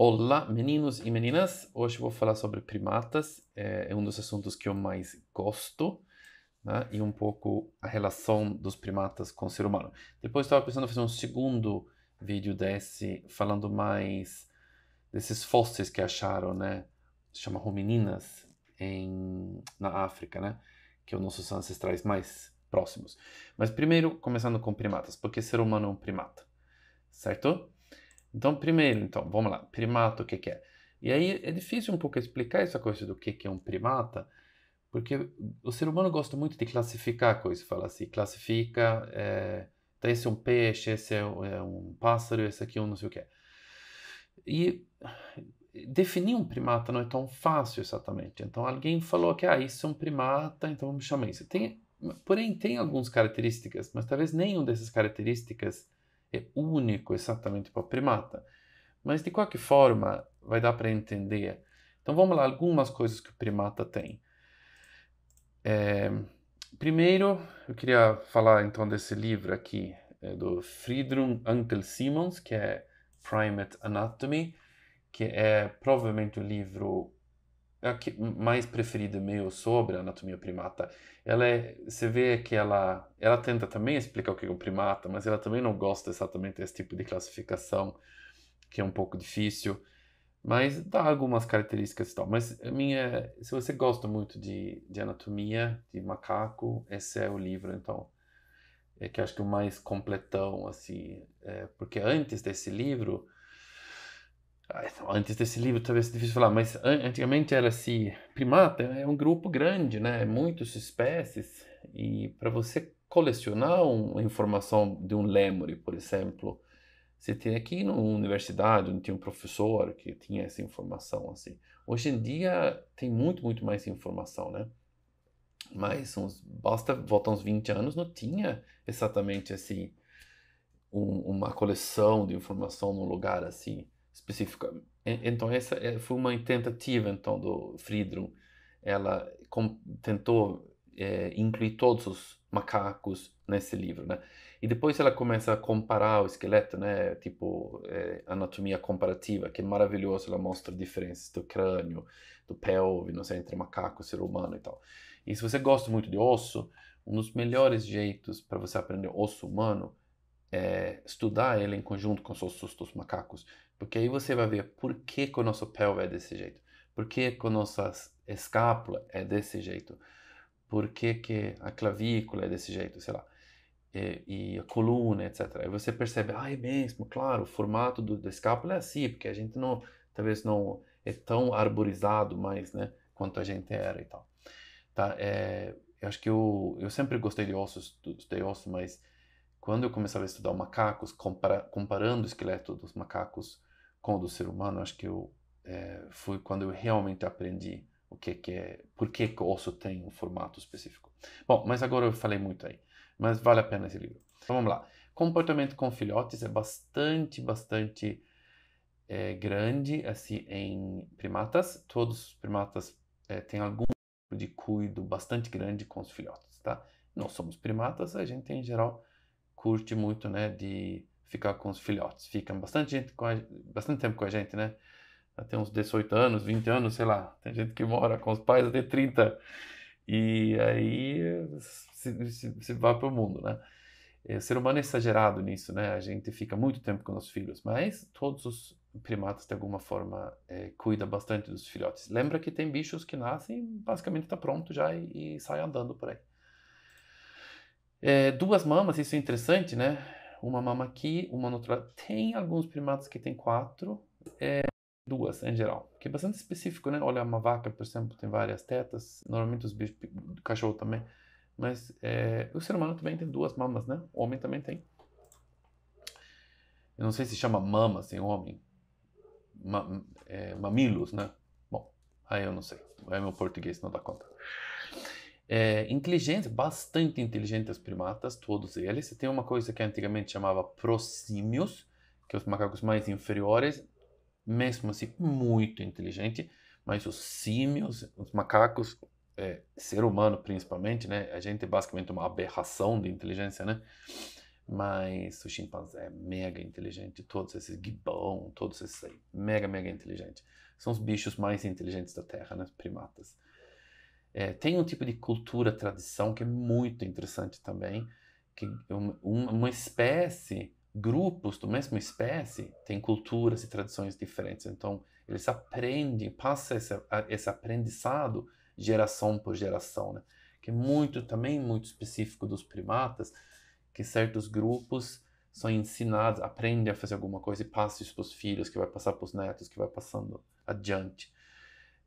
Olá, meninos e meninas! Hoje vou falar sobre primatas, é, é um dos assuntos que eu mais gosto, né? e um pouco a relação dos primatas com o ser humano. Depois estava pensando em fazer um segundo vídeo desse, falando mais desses fósseis que acharam, né? Se chama homininas, em, na África, né? Que é os nossos ancestrais mais próximos. Mas primeiro, começando com primatas, porque ser humano é um primata, certo? Então, primeiro, então, vamos lá, primata, o que, que é? E aí é difícil um pouco explicar essa coisa do que, que é um primata, porque o ser humano gosta muito de classificar coisas, fala assim, classifica, é, então esse é um peixe, esse é, é um pássaro, esse aqui é um não sei o que. É. E definir um primata não é tão fácil exatamente. Então alguém falou que ah, isso é um primata, então vamos chamar isso. Tem, porém, tem algumas características, mas talvez nenhuma dessas características é único exatamente para o primata. Mas de qualquer forma, vai dar para entender. Então vamos lá, algumas coisas que o primata tem. É, primeiro, eu queria falar então desse livro aqui, é do Friedrich Ankel Simons, que é Primate Anatomy, que é provavelmente o livro é a que mais preferida meu sobre a anatomia primata. Ela é, você vê que ela, ela tenta também explicar o que é o primata, mas ela também não gosta exatamente desse tipo de classificação, que é um pouco difícil, mas dá algumas características e tal. Mas a minha, é, se você gosta muito de, de anatomia, de macaco, esse é o livro, então, é que acho que o mais completão, assim, é, porque antes desse livro antes desse livro talvez seja difícil falar, mas antigamente era assim, primata é um grupo grande, né? Muitas espécies e para você colecionar uma informação de um lemur, por exemplo, você tem aqui na universidade onde tinha um professor que tinha essa informação assim. Hoje em dia tem muito, muito mais informação, né? Mas uns, basta voltar uns 20 anos, não tinha exatamente assim um, uma coleção de informação num lugar assim específica. Então essa eh, foi uma tentativa então do Friedrum. Ela tentou é, incluir todos os macacos nesse livro, né? E depois ela começa a comparar o esqueleto, né? Tipo é, anatomia comparativa, que é maravilhoso. Ela mostra diferenças do crânio, do pelve, não sei entre macaco, ser humano e tal. E se você gosta muito de osso, um dos melhores jeitos para você aprender osso humano é estudar ele em conjunto com os ossos dos macacos. Porque aí você vai ver por que, que o nosso pé é desse jeito, por que, que a nossa escápula é desse jeito, por que, que a clavícula é desse jeito, sei lá, e, e a coluna, etc. Aí você percebe, ah, é mesmo, claro, o formato do, da escápula é assim, porque a gente não, talvez não é tão arborizado mais, né, quanto a gente era e tal. Tá, é, eu acho que eu, eu sempre gostei de ossos, de ossos, mas quando eu começava a estudar macacos, compara, comparando o esqueleto dos macacos com o do ser humano, acho que eu é, foi quando eu realmente aprendi o que, que é, por que, que o osso tem um formato específico. Bom, mas agora eu falei muito aí, mas vale a pena esse livro. Então vamos lá. Comportamento com filhotes é bastante, bastante é, grande assim em primatas. Todos os primatas é, têm algum tipo de cuido bastante grande com os filhotes, tá? Nós somos primatas, a gente em geral curte muito, né, de ficar com os filhotes. Ficam bastante, gente com a, bastante tempo com a gente, né? Até uns 18 anos, 20 anos, sei lá. Tem gente que mora com os pais até 30. E aí se, se, se vai para o mundo, né? É, o ser humano é exagerado nisso, né? A gente fica muito tempo com os filhos, mas todos os primatas, de alguma forma, é, cuida bastante dos filhotes. Lembra que tem bichos que nascem, basicamente está pronto já e, e sai andando por aí. É, duas mamas, isso é interessante, né? uma mama aqui, uma no outro lado. Tem alguns primatas que tem quatro, é, duas em geral, que é bastante específico, né? Olha, uma vaca, por exemplo, tem várias tetas, normalmente os bichos, cachorro também, mas é, o ser humano também tem duas mamas, né? O homem também tem. Eu não sei se chama mama, assim, homem. Ma, é, mamilos, né? Bom, aí eu não sei. Aí meu português não dá conta. É, inteligentes, bastante inteligentes primatas, todos eles. Tem uma coisa que antigamente chamava prosímios, que é os macacos mais inferiores, mesmo assim muito inteligente, mas os símios, os macacos, é, ser humano principalmente, né? A gente é basicamente uma aberração de inteligência, né? Mas o chimpanzé é mega inteligente, todos esses gibão, todos esses aí, mega, mega inteligente. São os bichos mais inteligentes da Terra, né? Primatas. É, tem um tipo de cultura, tradição que é muito interessante também, que uma, uma espécie, grupos do mesmo espécie têm culturas e tradições diferentes. Então eles aprendem, passa esse, esse aprendizado geração por geração, né? que é muito também muito específico dos primatas, que certos grupos são ensinados, aprendem a fazer alguma coisa e passam isso para os filhos, que vai passar para os netos, que vai passando adiante.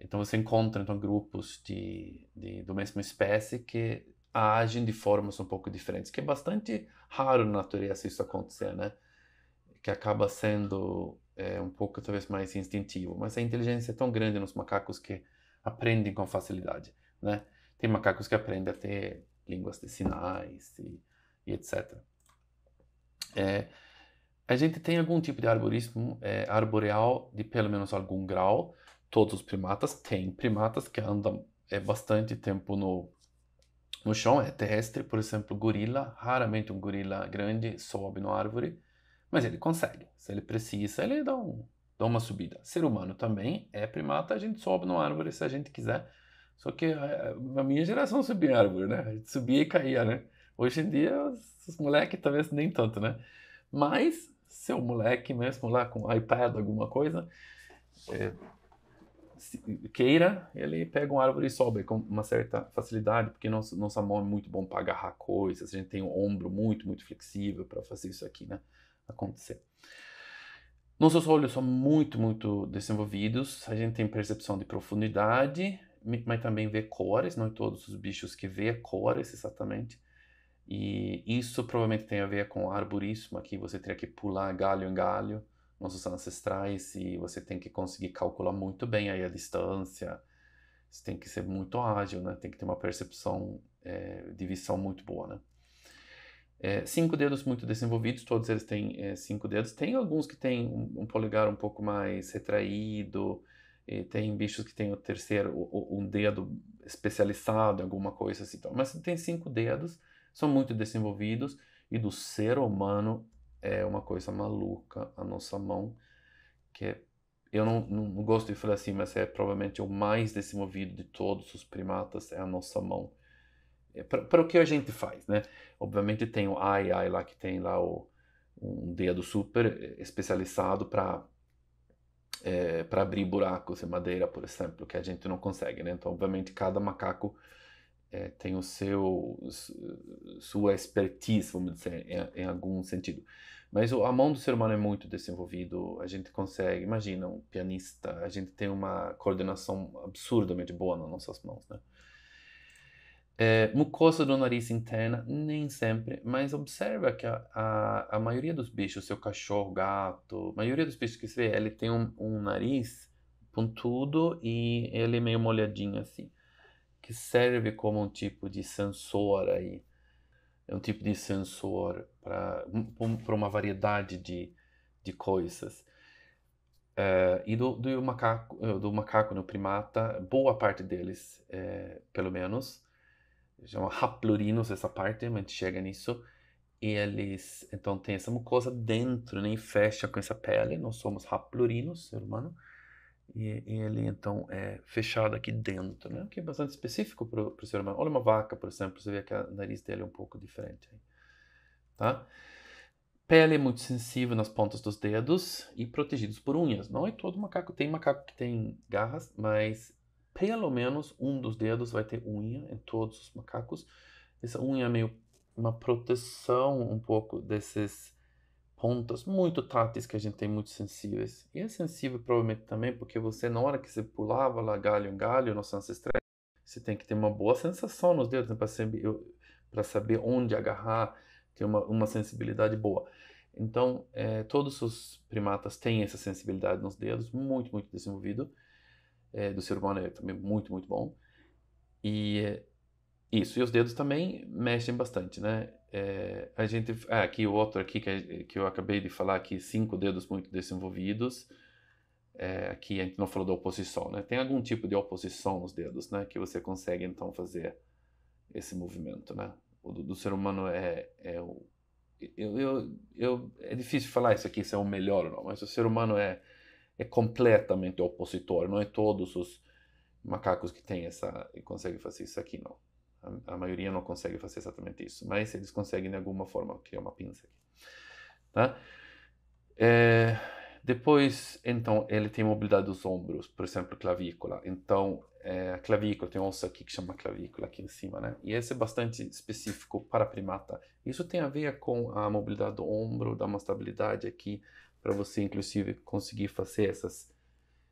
Então você encontra então grupos de, de do mesmo espécie que agem de formas um pouco diferentes, que é bastante raro na natureza isso acontecer, né? Que acaba sendo é, um pouco talvez mais instintivo, mas a inteligência é tão grande nos macacos que aprendem com facilidade, né? Tem macacos que aprendem a ter línguas de sinais e, e etc. É, a gente tem algum tipo de arborismo é, arboreal de pelo menos algum grau, todos os primatas. Tem primatas que andam é, bastante tempo no, no chão, é terrestre. Por exemplo, gorila. Raramente um gorila grande sobe na árvore, mas ele consegue. Se ele precisa, ele dá, um, dá uma subida. Ser humano também é primata, a gente sobe na árvore se a gente quiser. Só que é, na minha geração subia árvore, né? A gente subia e caía, né? Hoje em dia, os, moleques talvez nem tanto, né? Mas, seu é moleque mesmo lá com iPad, alguma coisa, é, queira, ele pega uma árvore e sobe com uma certa facilidade, porque nossa, nossa mão é muito bom para agarrar coisas, a gente tem um ombro muito, muito flexível para fazer isso aqui né, acontecer. Nossos olhos são muito, muito desenvolvidos, a gente tem percepção de profundidade, mas também vê cores, não é todos os bichos que vê cores exatamente. E isso provavelmente tem a ver com o arborismo, aqui você teria que pular galho em galho, nossos ancestrais e você tem que conseguir calcular muito bem aí a distância. Você tem que ser muito ágil, né? Tem que ter uma percepção é, de visão muito boa, né? É, cinco dedos muito desenvolvidos, todos eles têm é, cinco dedos. Tem alguns que têm um, um polegar um pouco mais retraído, tem bichos que têm o terceiro, o, o, um dedo especializado em alguma coisa assim. Mas tem cinco dedos, são muito desenvolvidos, e do ser humano é uma coisa maluca a nossa mão, que é, eu não, não, gosto de falar assim, mas é provavelmente o mais desenvolvido de todos os primatas, é a nossa mão. É para o que a gente faz, né? Obviamente tem o AI, AI lá que tem lá o, um dedo super especializado para é, para abrir buracos em madeira, por exemplo, que a gente não consegue, né? Então, obviamente, cada macaco é, tem o seu sua expertise, vamos dizer, em, em, algum sentido. Mas a mão do ser humano é muito desenvolvido. A gente consegue, imagina um pianista, a gente tem uma coordenação absurdamente boa nas nossas mãos, né? É, mucosa do nariz interna, nem sempre, mas observa que a, a, a, maioria dos bichos, seu cachorro, gato, a maioria dos bichos que você vê, ele tem um, um nariz pontudo e ele é meio molhadinho assim que serve como um tipo de sensor aí, é um tipo de sensor para uma variedade de, de coisas. É, e do, do, macaco, eh, do macaco no primata, boa parte deles, é, pelo menos, chama haplurinos essa parte, mas a gente chega nisso, e eles então tem essa mucosa dentro, nem né, fecha com essa pele, nós somos haplurinos, ser humano, e, e ele, então, é fechado aqui dentro, né? O que é bastante específico para o ser humano. Olha uma vaca, por exemplo, você vê que o nariz dele é um pouco diferente. Tá? Pele é muito sensível nas pontas dos dedos e protegidos por unhas. Não é todo macaco. Tem macaco que tem garras, mas pelo menos um dos dedos vai ter unha em todos os macacos. Essa unha é meio uma proteção um pouco desses pontas muito táteis que a gente tem muito sensíveis. E é sensível provavelmente também porque você na hora que você pulava lá galho em galho, nossos ancestrais, você tem que ter uma boa sensação nos dedos né, para saber, para saber onde agarrar, ter uma, uma sensibilidade boa. Então, é, todos os primatas têm essa sensibilidade nos dedos, muito, muito desenvolvido. É, do ser humano é também muito, muito bom. E é, isso, e os dedos também mexem bastante, né? É, a gente, ah, aqui o outro aqui que, que eu acabei de falar aqui, cinco dedos muito desenvolvidos. É, aqui a gente não falou da oposição, né? Tem algum tipo de oposição nos dedos, né? Que você consegue então fazer esse movimento, né? O do, do ser humano é, é o, eu, eu, eu, é difícil falar isso aqui se é o melhor ou não, mas o ser humano é, é completamente opositor, não é todos os macacos que têm essa e conseguem fazer isso aqui não. A, a, maioria não consegue fazer exatamente isso, mas eles conseguem de alguma forma criar uma pinça aqui. Tá? É, depois, então, ele tem mobilidade dos ombros, por exemplo, clavícula. Então, é, a clavícula, tem um osso aqui que chama clavícula aqui em cima, né? E esse é bastante específico para primata. Isso tem a ver com a mobilidade do ombro, dá uma estabilidade aqui para você, inclusive, conseguir fazer essas,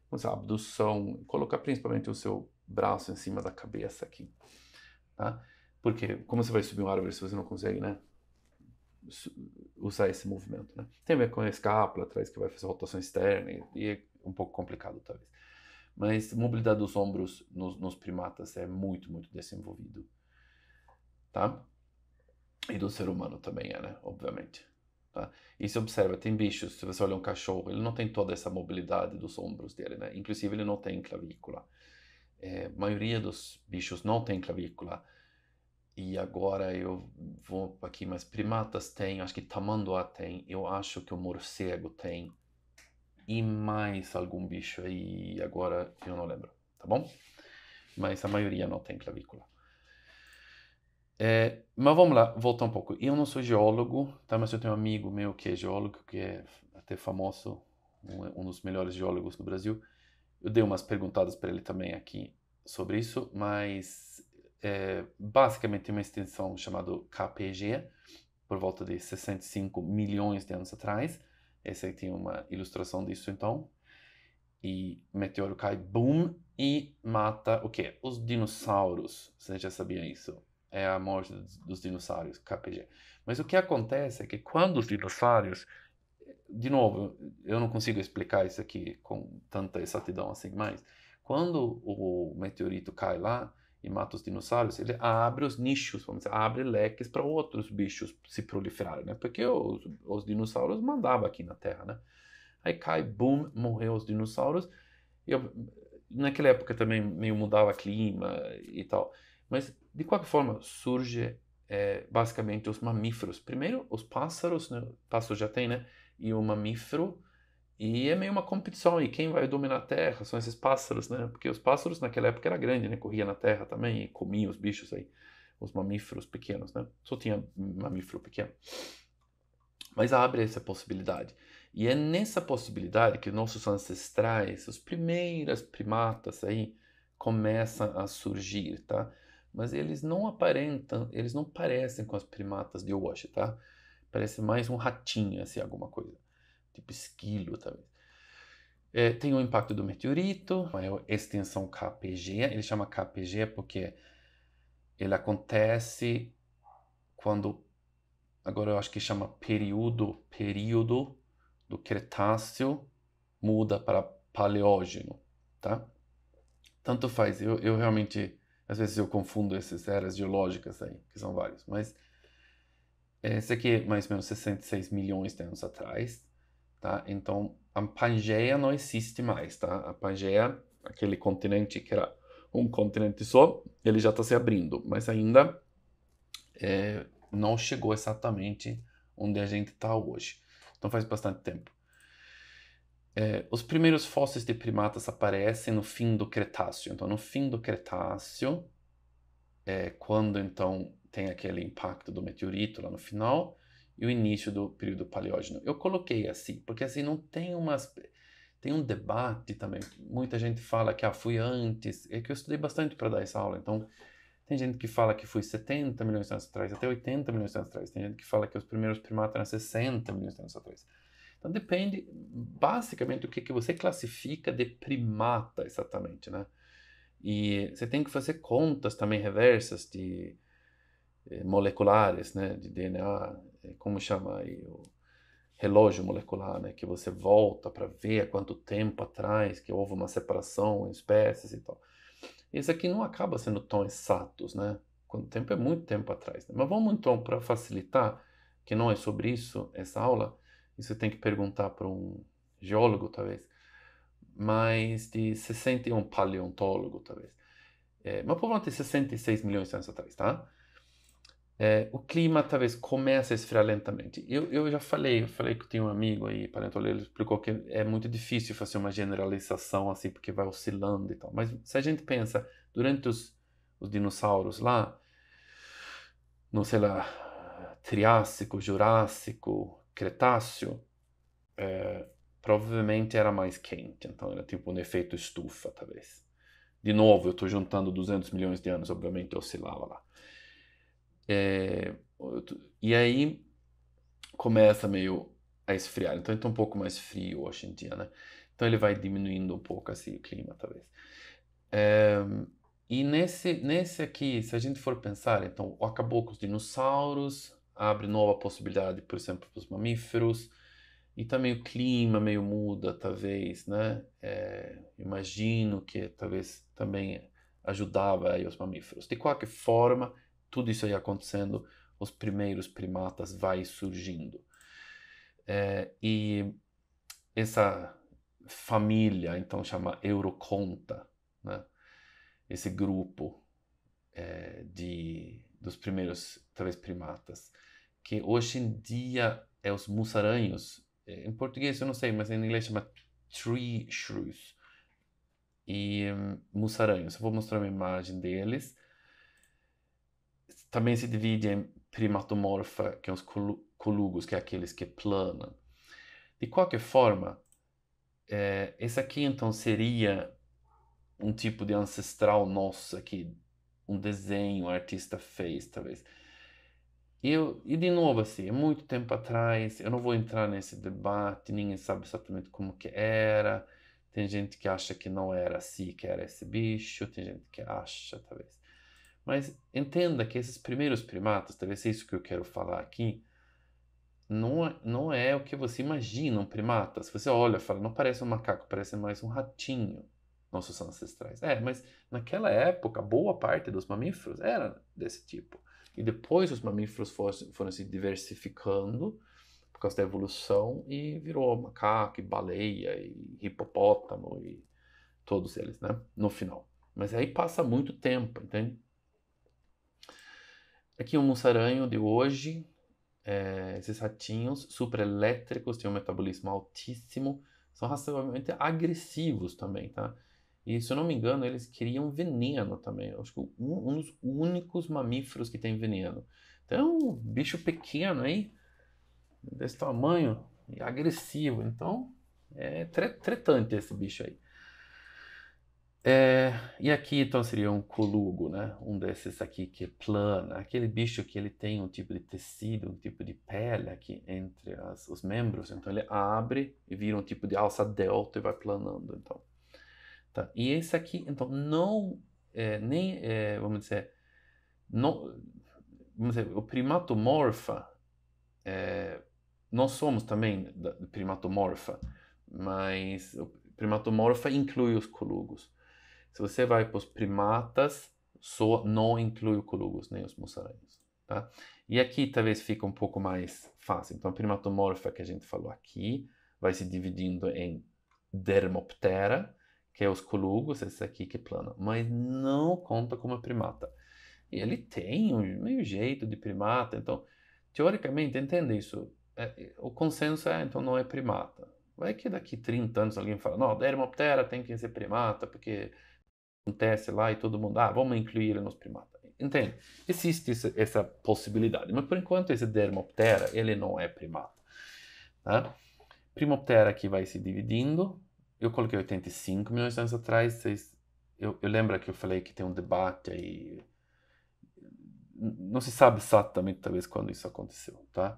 vamos dizer, abdução, colocar principalmente o seu braço em cima da cabeça aqui. Tá? Porque como você vai subir uma árvore se você não consegue, né? Usar esse movimento, né? Tem a ver com a escápula atrás que vai fazer rotação externa e, é um pouco complicado, talvez. Mas mobilidade dos ombros nos, nos primatas é muito, muito desenvolvido, tá? E do ser humano também é, né? Obviamente. Tá? E se observa, tem bichos, se você olha um cachorro, ele não tem toda essa mobilidade dos ombros dele, né? Inclusive ele não tem clavícula. É, a maioria dos bichos não tem clavícula. E agora eu vou aqui, mas primatas tem, acho que tamanduá tem, eu acho que o morcego tem. E mais algum bicho aí, agora eu não lembro, tá bom? Mas a maioria não tem clavícula. É, mas vamos lá, voltar um pouco. Eu não sou geólogo, tá? Mas eu tenho um amigo meu que é geólogo, que é até famoso, um, um dos melhores geólogos do Brasil. Eu dei umas perguntadas para ele também aqui sobre isso, mas é basicamente uma extensão chamada KPG, por volta de 65 milhões de anos atrás. Essa aí tem uma ilustração disso então. E meteoro cai, boom, e mata o quê? Os dinossauros. Você já sabia isso? É a morte dos dinossauros, KPG. Mas o que acontece é que quando os dinossauros de novo, eu não consigo explicar isso aqui com tanta exatidão assim, mas quando o meteorito cai lá e mata os dinossauros, ele abre os nichos, vamos dizer, abre leques para outros bichos se proliferarem, né? Porque os, os dinossauros mandavam aqui na Terra, né? Aí cai, boom, morreu os dinossauros. Eu, naquela época também meio mudava clima e tal. Mas, de qualquer forma, surge é, basicamente os mamíferos. Primeiro, os pássaros, né? Pássaros já tem, né? e o mamífero. E é meio uma competição, e quem vai dominar a terra são esses pássaros, né? Porque os pássaros naquela época era grande, né? Corria na terra também e comia os bichos aí, os mamíferos pequenos, né? Só tinha mamífero pequeno. Mas abre essa possibilidade. E é nessa possibilidade que nossos ancestrais, os primeiros primatas aí, começam a surgir, tá? Mas eles não aparentam, eles não parecem com as primatas de hoje, tá? Parece mais um ratinho, assim, alguma coisa. Tipo esquilo, talvez. É, tem o impacto do meteorito, a extensão KPG. Ele chama KPG porque ele acontece quando. Agora eu acho que chama período, período do Cretáceo muda para Paleógeno, tá? Tanto faz, eu, eu realmente, às vezes eu confundo essas eras geológicas aí, que são várias, mas é, esse aqui é mais ou menos 66 milhões de anos atrás, tá? Então, a Pangeia não existe mais, tá? A Pangeia, aquele continente que era um continente só, ele já está se abrindo, mas ainda é, não chegou exatamente onde a gente está hoje. Então, faz bastante tempo. É, os primeiros fósseis de primatas aparecem no fim do Cretáceo. Então, no fim do Cretáceo, é, quando então tem aquele impacto do meteorito lá no final e o início do período paleógeno. Eu coloquei assim, porque assim não tem umas tem um debate também. Muita gente fala que ah, fui antes, é que eu estudei bastante para dar essa aula, então tem gente que fala que fui 70 milhões de anos atrás, até 80 milhões de anos atrás. Tem gente que fala que os primeiros primatas eram 60 milhões de anos atrás. Então depende basicamente do que, que você classifica de primata exatamente, né? E você tem que fazer contas também reversas de eh, moleculares, né, de DNA, eh, como chama aí o relógio molecular, né, que você volta para ver há quanto tempo atrás que houve uma separação em espécies e tal. Isso aqui não acaba sendo tão exatos, né? Quanto tempo é muito tempo atrás. Né? Mas vamos então para facilitar que não é sobre isso essa aula. Isso tem que perguntar para um geólogo talvez, mas de 61 paleontólogo talvez. É, mas provavelmente 66 milhões de anos atrás, tá? É, o clima talvez comece a esfriar lentamente. Eu, eu já falei, eu falei que eu tenho um amigo aí, paleontólogo, ele explicou que é muito difícil fazer uma generalização assim, porque vai oscilando e tal. Mas se a gente pensa, durante os, os dinossauros lá, no, sei lá, Triássico, Jurássico, Cretáceo, é, provavelmente era mais quente, então era tipo um efeito estufa, talvez. De novo, eu estou juntando 200 milhões de anos, obviamente oscilava lá. É, e aí começa meio a esfriar. Então está um pouco mais frio hoje em dia, né? Então ele vai diminuindo um pouco assim o clima, talvez. É, e nesse, nesse aqui, se a gente for pensar, então acabou com os dinossauros, abre nova possibilidade, por exemplo, para os mamíferos. E também o clima meio muda, talvez, né? É, imagino que talvez também ajudava aí os mamíferos. De qualquer forma, tudo isso aí acontecendo, os primeiros primatas vai surgindo. É, e essa família, então chama Euroconta, né? esse grupo é, de dos primeiros talvez primatas, que hoje em dia é os mussaranhos. É, em português eu não sei, mas em inglês chama tree shrews. E um, mussaranhos. Eu vou mostrar uma imagem deles também se divide em primatomorfa, que é os colugos, que é aqueles que é planam. De qualquer forma, é, esse aqui então seria um tipo de ancestral nosso aqui, um desenho um artista fez, talvez. Eu, e de novo, assim, é muito tempo atrás, eu não vou entrar nesse debate, ninguém sabe exatamente como que era. Tem gente que acha que não era assim, que era esse bicho, tem gente que acha, talvez. Mas entenda que esses primeiros primatas, talvez seja isso que eu quero falar aqui, não, é, não é o que você imagina um primata. Se você olha e fala, não parece um macaco, parece mais um ratinho, nossos ancestrais. É, mas naquela época, boa parte dos mamíferos era desse tipo. E depois os mamíferos foram, foram se diversificando por causa da evolução e virou macaco, e baleia, e hipopótamo, e todos eles, né? No final. Mas aí passa muito tempo, entende? Aqui um mussaranho de hoje. É, esses ratinhos super elétricos, têm um metabolismo altíssimo, são razoavelmente agressivos também, tá? E se eu não me engano, eles criam veneno também. Eu acho que um, um dos únicos mamíferos que tem veneno. Então, é um bicho pequeno aí, desse tamanho, e agressivo. Então, é tretante esse bicho aí. É, e aqui então seria um colugo, né? Um desses aqui que é plana, aquele bicho que ele tem um tipo de tecido, um tipo de pele aqui entre as, os membros, então ele abre e vira um tipo de alça delta e vai planando, então. Tá. E esse aqui, então, não é, nem é, vamos dizer, não, vamos dizer, o primatomorfa, é, nós somos também primatomorfa, mas o primatomorfa inclui os colugos. Se você vai para os primatas, só não inclui o colugos, nem os mussaranhos. Tá? E aqui talvez fica um pouco mais fácil. Então, a primatomorfa que a gente falou aqui vai se dividindo em dermoptera, que é os colugos, esse aqui que é plano, mas não conta como primata. E ele tem um meio jeito de primata, então, teoricamente, entenda isso? É, o consenso é, então, não é primata. Vai que daqui 30 anos alguém fala, não, Dermoptera tem que ser primata, porque acontece lá e todo mundo, ah, vamos incluir ele nos primatas. Entende? Existe essa possibilidade, mas por enquanto esse Dermoptera, ele não é primata. Tá? Primoptera que vai se dividindo, eu coloquei 85 milhões de anos atrás, vocês, eu, eu lembro que eu falei que tem um debate aí, não se sabe exatamente talvez quando isso aconteceu, tá?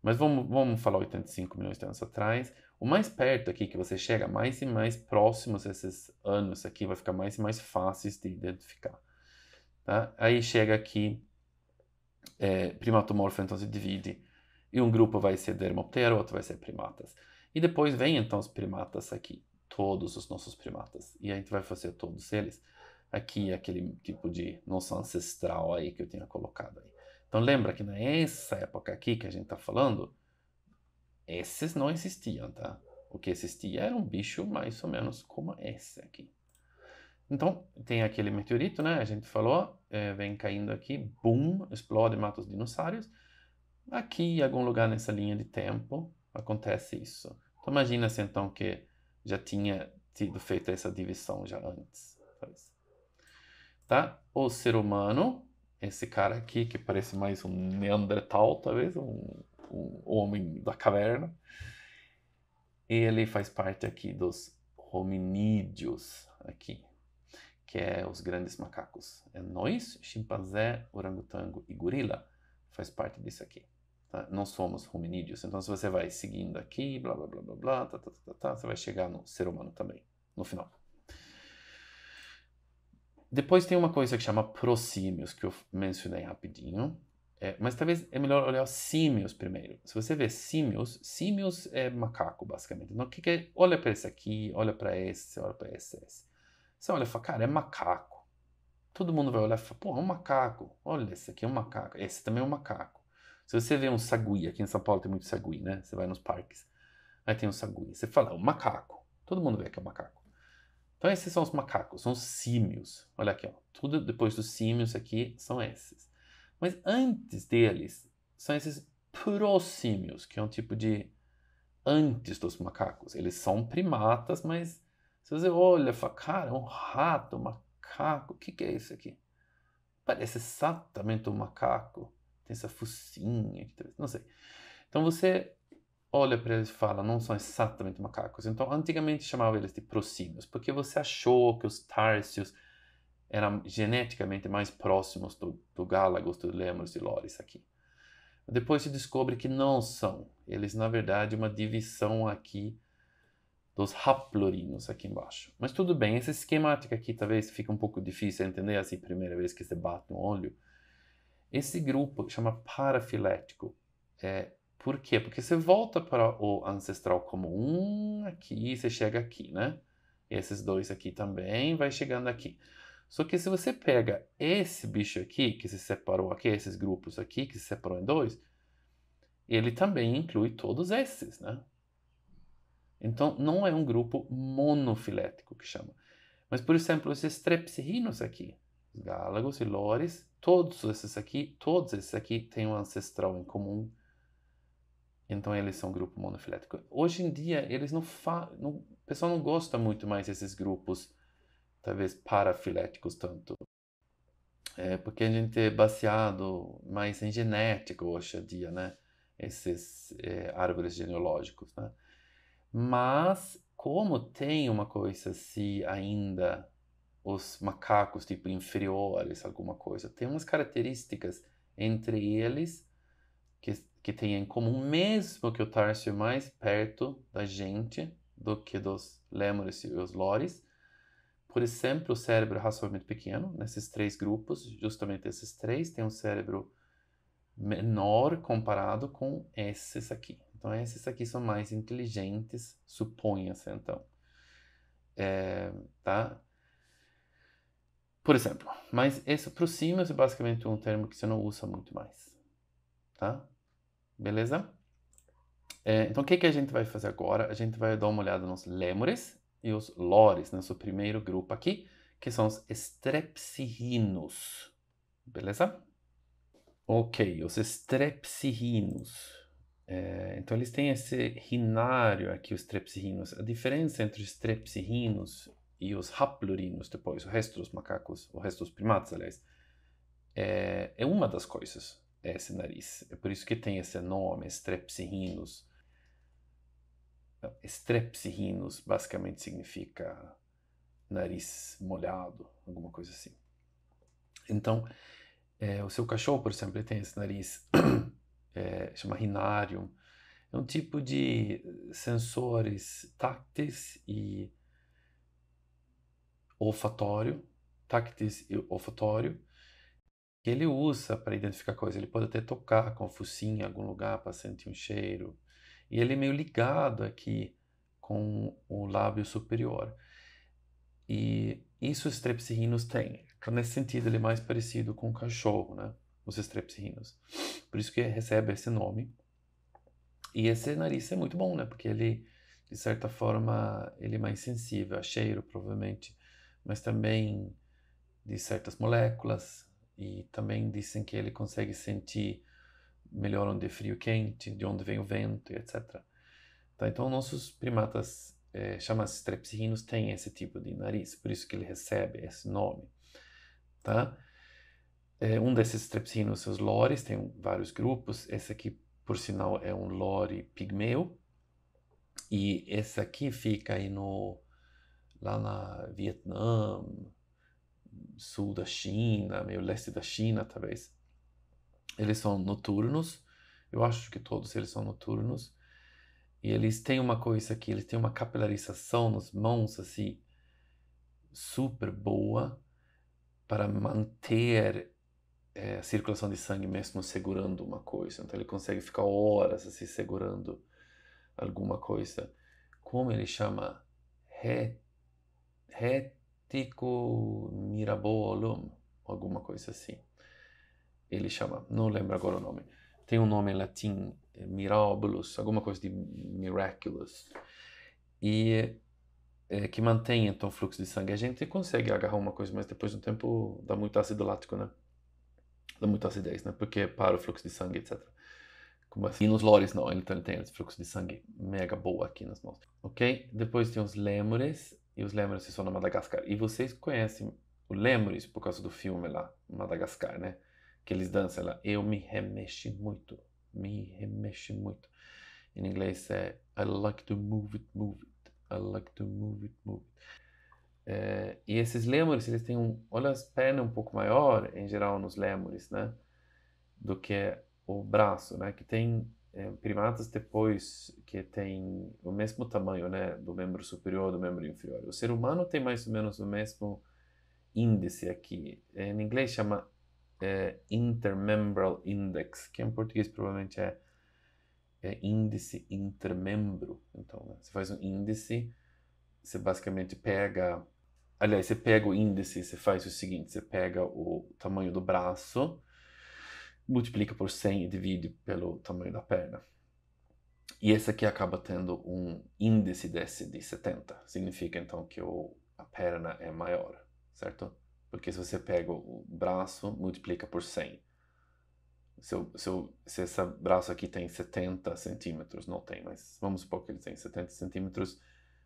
Mas vamos, vamos falar 85 milhões de anos atrás, o mais perto aqui que você chega, mais e mais próximos esses anos aqui, vai ficar mais e mais fáceis de identificar. Tá? Aí chega aqui, é, primatomorfo então se divide, e um grupo vai ser dermoptero, outro vai ser primatas. E depois vem então os primatas aqui, todos os nossos primatas, e a gente vai fazer todos eles. Aqui é aquele tipo de noção ancestral aí que eu tinha colocado aí. Então lembra que nessa época aqui que a gente está falando, esses não existiam, tá? O que existia era um bicho mais ou menos como esse aqui. Então, tem aquele meteorito, né? A gente falou, é, vem caindo aqui, boom, explode, mata os dinossauros. Aqui, em algum lugar nessa linha de tempo, acontece isso. Então, imagina-se então que já tinha sido feita essa divisão já antes. Tá? O ser humano, esse cara aqui que parece mais um Neandertal, talvez, um, o homem da caverna. Ele faz parte aqui dos hominídeos, aqui, que é os grandes macacos. É nós, chimpanzé, orangotango e gorila, faz parte disso aqui. Tá? Não somos hominídeos. Então, se você vai seguindo aqui, blá, blá, blá, blá, blá, tá, tá, tá, tá, tá, você vai chegar no ser humano também, no final. Depois tem uma coisa que chama prosímios, que eu mencionei rapidinho. É, mas talvez é melhor olhar os símios primeiro. Se você vê símios, símios é macaco, basicamente. Então, o que, que é? Olha para esse aqui, olha para esse, olha para esse, esse. Você olha e fala, cara, é macaco. Todo mundo vai olhar e fala, pô, é um macaco. Olha, esse aqui é um macaco. Esse também é um macaco. Se você vê um sagui, aqui em São Paulo tem muito sagui, né? Você vai nos parques, aí tem um sagui. Você fala, é um macaco. Todo mundo vê que é um macaco. Então, esses são os macacos, são os símios. Olha aqui, ó. Tudo depois dos símios aqui são esses. Mas antes deles, são esses prosímios, que é um tipo de antes dos macacos. Eles são primatas, mas se você olha e fala, cara, um rato, um macaco, o que, que é isso aqui? Parece exatamente um macaco. Tem essa focinha não sei. Então você olha para eles e fala, não são exatamente macacos. Então, antigamente chamava eles de prosímios, porque você achou que os tárcios eram geneticamente mais próximos do, do Galagos, do lemos e Loris aqui. Depois se descobre que não são. Eles, na verdade, uma divisão aqui dos haplorinos aqui embaixo. Mas tudo bem, essa esquemática aqui talvez fique um pouco difícil de entender assim, primeira vez que você bate no olho. Esse grupo chama parafilético. É, por quê? Porque você volta para o ancestral comum aqui, você chega aqui, né? Esses dois aqui também vai chegando aqui. Só que se você pega esse bicho aqui, que se separou aqui, esses grupos aqui, que se separou em dois, ele também inclui todos esses, né? Então, não é um grupo monofilético que chama. Mas, por exemplo, esses strepsirrinos aqui, os e lores, todos esses aqui, todos esses aqui têm um ancestral em comum. Então, eles são um grupo monofilético. Hoje em dia, eles não, fa não o pessoal não gosta muito mais desses grupos talvez parafiléticos tanto. É porque a gente é baseado mais em genética hoje em dia, né? Esses é, árvores genealógicos, né? Mas como tem uma coisa se assim ainda os macacos tipo inferiores, alguma coisa, tem umas características entre eles que, que tem em comum, mesmo que o Tarso é mais perto da gente do que dos lemures e os lores, por exemplo, o cérebro é razoavelmente pequeno, nesses três grupos, justamente esses três tem um cérebro menor comparado com esses aqui. Então, esses aqui são mais inteligentes, suponha-se, então. É, tá? Por exemplo, mas esse cima, é basicamente um termo que você não usa muito mais. Tá? Beleza? É, então, o que, que a gente vai fazer agora? A gente vai dar uma olhada nos lêmures e os lores, nosso né? primeiro grupo aqui, que são os estrepsirrinos. Beleza? Ok, os estrepsirrinos. É, então eles têm esse rinário aqui, os estrepsirrinos. A diferença entre os estrepsirrinos e os haplurinos depois, o resto dos macacos, o resto dos primatas, aliás, é, é uma das coisas, é esse nariz. É por isso que tem esse nome, estrepsirrinos. Strepsirrinus basicamente significa nariz molhado, alguma coisa assim. Então, é, o seu cachorro, por exemplo, ele tem esse nariz, é, chama rinário é um tipo de sensores tácteis e olfatório, tácteis e olfatório, que ele usa para identificar coisas. Ele pode até tocar com a focinho em algum lugar para sentir um cheiro, e ele é meio ligado aqui com o lábio superior. E isso os strepsirrinos têm. Então, nesse sentido, ele é mais parecido com o cachorro, né? Os strepsirrinos. Por isso que recebe esse nome. E esse nariz é muito bom, né? Porque ele, de certa forma, ele é mais sensível a cheiro, provavelmente, mas também de certas moléculas. E também dizem que ele consegue sentir melhor onde é frio quente, de onde vem o vento, etc. Tá, então, nossos primatas, é, chamados strepsirrinos, têm esse tipo de nariz, por isso que ele recebe esse nome. Tá? É, um desses strepsirrinos são os lores, tem vários grupos. Esse aqui, por sinal, é um lore pigmeu. E esse aqui fica aí no, lá na Vietnã, sul da China, meio leste da China, talvez. Eles são noturnos, eu acho que todos eles são noturnos. E eles têm uma coisa aqui, eles têm uma capilarização nas mãos assim super boa para manter é, a circulação de sangue mesmo segurando uma coisa. Então ele consegue ficar horas assim segurando alguma coisa. Como ele chama? retico mirabolum, alguma coisa assim ele chama, não lembro agora o nome. Tem um nome em latim, é eh, Mirabulus, alguma coisa de miraculous. E é, eh, que mantém então o fluxo de sangue. A gente consegue agarrar uma coisa, mas depois de um tempo dá muito ácido lático, né? Dá muita acidez, né? Porque para o fluxo de sangue, etc. Como assim? E nos lores não, ele, ele tem esse fluxo de sangue mega boa aqui nas mãos. Ok? Depois tem os lêmures, e os lêmures são na Madagascar. E vocês conhecem o lêmures por causa do filme lá, Madagascar, né? que eles dançam lá. Eu me remexo muito, me remexo muito. Em inglês é I like to move it, move it. I like to move it, move it. É, e esses lemures, eles têm um, olha as pernas um pouco maior, em geral nos lemures, né? Do que o braço, né? Que tem é, primatas depois que tem o mesmo tamanho, né? Do membro superior, do membro inferior. O ser humano tem mais ou menos o mesmo índice aqui. Eh, em inglês chama é, Intermembral Index, que em português provavelmente é, é índice intermembro. Então, né, você faz um índice, você basicamente pega. Aliás, você pega o índice, você faz o seguinte: você pega o tamanho do braço, multiplica por 100 e divide pelo tamanho da perna. E esse aqui acaba tendo um índice desse de 70. Significa então que o, a perna é maior, certo? Porque se você pega o braço, multiplica por 100. Se, eu, se, esse braço aqui tem 70 centímetros, não tem, mas vamos supor que ele tem 70 centímetros,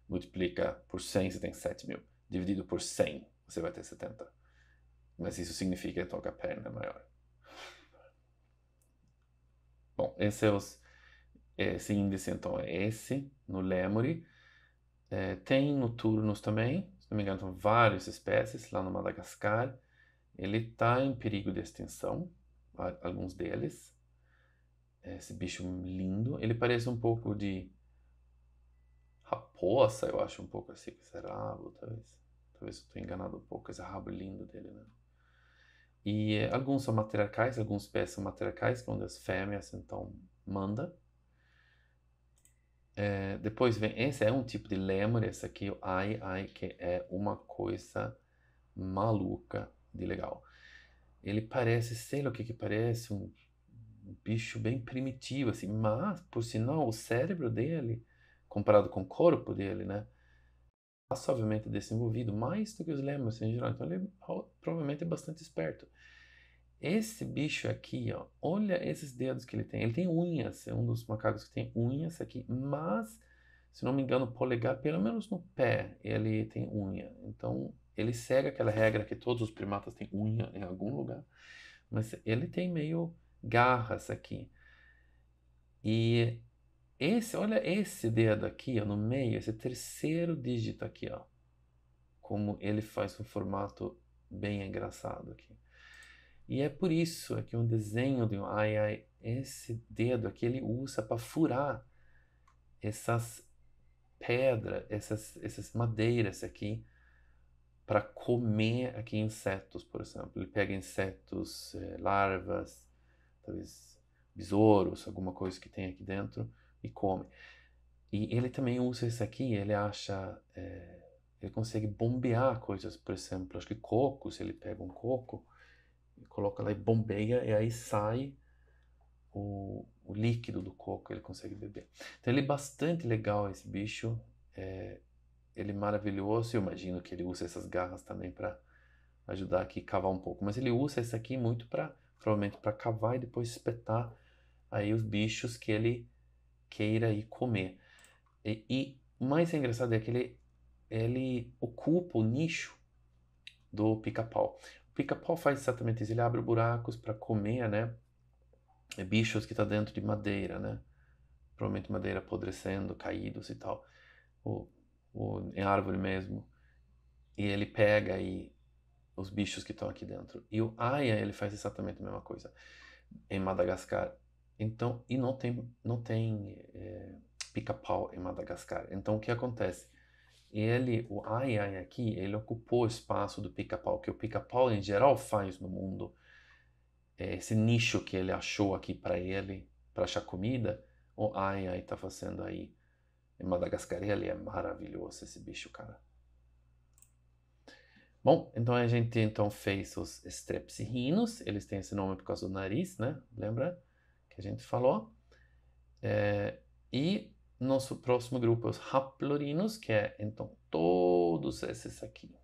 multiplica por 100, você tem 7 mil. Dividido por 100, você vai ter 70. Mas isso significa então que a perna é maior. Bom, esse, é os, esse índice então é esse no Lemuri. É, tem noturnos também, se não me engano, várias espécies lá no Madagascar. Ele está em perigo de extinção, alguns deles. É, esse bicho lindo. Ele parece um pouco de raposa, eu acho, um pouco assim, que será rabo, talvez. Talvez eu estou enganado um pouco, esse rabo lindo dele, né? E é, alguns são matriarcais, algumas espécies são matriarcais, quando as fêmeas, então, manda. É, depois vem, esse é um tipo de lemur, esse aqui, ai, ai, que é uma coisa maluca de legal. Ele parece, sei lá o que que parece, um bicho bem primitivo, assim, mas, por sinal, o cérebro dele, comparado com o corpo dele, né, passavelmente desenvolvido mais do que os lemmurs em geral, então ele é, provavelmente é bastante esperto. Esse bicho aqui, ó, olha esses dedos que ele tem. Ele tem unhas, é um dos macacos que tem unhas aqui, mas, se não me engano, o polegar, pelo menos no pé, ele tem unha. Então, ele segue aquela regra que todos os primatas têm unha em algum lugar, mas ele tem meio garras aqui. E esse, olha esse dedo aqui, ó, no meio, esse terceiro dígito aqui, ó, como ele faz um formato bem engraçado aqui. E é por isso é que um desenho de um ai ai, esse dedo aqui ele usa para furar essas pedras, essas, essas madeiras aqui, para comer aqui insetos, por exemplo. Ele pega insetos, eh, larvas, talvez besouros, alguma coisa que tem aqui dentro e come. E ele também usa isso aqui, ele acha, é, ele consegue bombear coisas, por exemplo, acho que cocos, ele pega um coco coloca lá e bombeia, e aí sai o, o, líquido do coco, ele consegue beber. Então ele é bastante legal esse bicho, é, ele é maravilhoso, eu imagino que ele usa essas garras também para ajudar aqui a cavar um pouco, mas ele usa essa aqui muito para, provavelmente para cavar e depois espetar aí os bichos que ele queira ir comer. E, e mais engraçado é que ele, ele ocupa o nicho do pica-pau pica-pau faz exatamente isso. Ele abre buracos para comer, né? É bichos que tá dentro de madeira, né? Provavelmente madeira apodrecendo, caídos e tal. Ou, ou em árvore mesmo. E ele pega aí os bichos que estão aqui dentro. E o aia, ele faz exatamente a mesma coisa em Madagascar. Então, e não tem, não tem é, pica-pau em Madagascar. Então, o que acontece? ele, o ai ai aqui, ele ocupou o espaço do pica-pau, que o pica-pau em geral faz no mundo. É esse nicho que ele achou aqui para ele, para achar comida, o ai ai tá fazendo aí. Em Madagascar, ele é maravilhoso esse bicho, cara. Bom, então a gente então fez os strepsirrinos, eles têm esse nome por causa do nariz, né? Lembra que a gente falou? É, e nosso próximo grupo é os haplorinos, que é então todos esses aqui,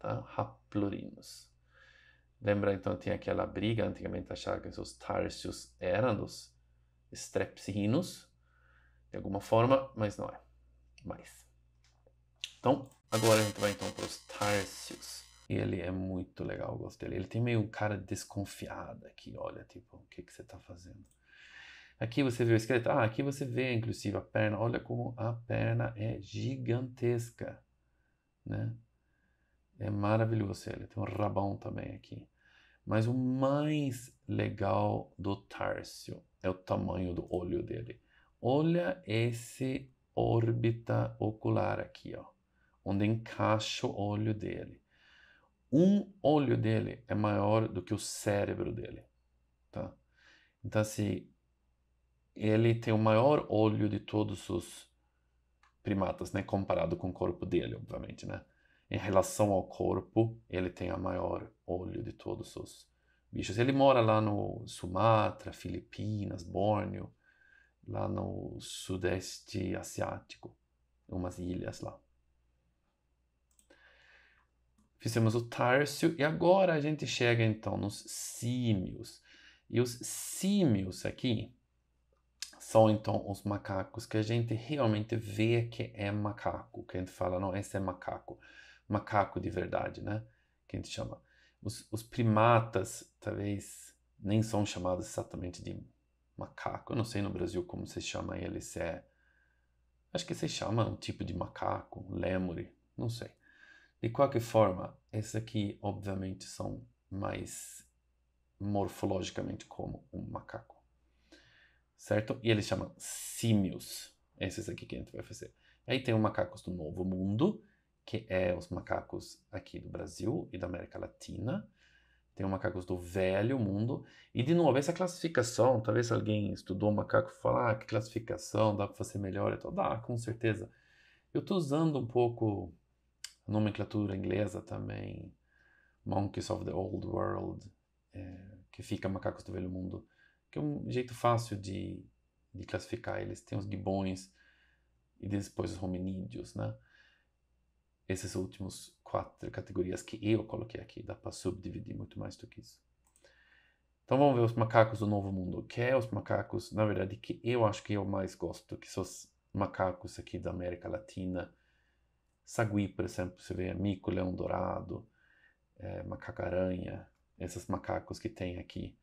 tá? Haplorinos. Lembra então tinha aquela briga antigamente achar que os Tarsius eram dos strepsinos de alguma forma, mas não é. Mais. Então, agora a gente vai então para os Tarsius. Ele é muito legal, eu gosto dele. Ele tem meio um cara desconfiado aqui, olha, tipo, o que, que você está fazendo? Aqui você vê o esqueleto. Ah, aqui você vê, inclusive, a perna. Olha como a perna é gigantesca, né? É maravilhoso ele. Tem um rabão também aqui. Mas o mais legal do Tárcio é o tamanho do olho dele. Olha esse órbita ocular aqui, ó. Onde encaixa o olho dele. Um olho dele é maior do que o cérebro dele, tá? Então, assim, ele tem o maior olho de todos os primatas, né? Comparado com o corpo dele, obviamente, né? Em relação ao corpo, ele tem o maior olho de todos os bichos. Ele mora lá no Sumatra, Filipinas, Bórneo, lá no sudeste asiático, umas ilhas lá. Fizemos o Tárcio e agora a gente chega então nos símios. E os símios aqui, são então os macacos que a gente realmente vê que é macaco, que a gente fala, não, esse é macaco, macaco de verdade, né? Que a gente chama. Os, os primatas, talvez, nem são chamados exatamente de macaco. Eu não sei no Brasil como se chama ele, se é. Acho que se chama um tipo de macaco, lemure, não sei. De qualquer forma, esse aqui, obviamente, são mais morfologicamente como um macaco certo? E eles chamam símios, esses aqui que a gente vai fazer. Aí tem os macacos do Novo Mundo, que é os macacos aqui do Brasil e da América Latina. Tem os macacos do Velho Mundo. E, de novo, essa classificação, talvez alguém estudou macaco e falou, ah, que classificação, dá para fazer melhor e tal. Dá, com certeza. Eu estou usando um pouco a nomenclatura inglesa também. Monkeys of the Old World, é, que fica macacos do Velho Mundo que é um jeito fácil de, de classificar eles. Tem os gibões e depois os hominídeos, né? esses últimos quatro categorias que eu coloquei aqui, dá para subdividir muito mais do que isso. Então vamos ver os macacos do Novo Mundo, que é os macacos, na verdade, que eu acho que eu mais gosto, que são os macacos aqui da América Latina. Sagui, por exemplo, você vê mico, leão dourado, é, macaco-aranha, esses macacos que tem aqui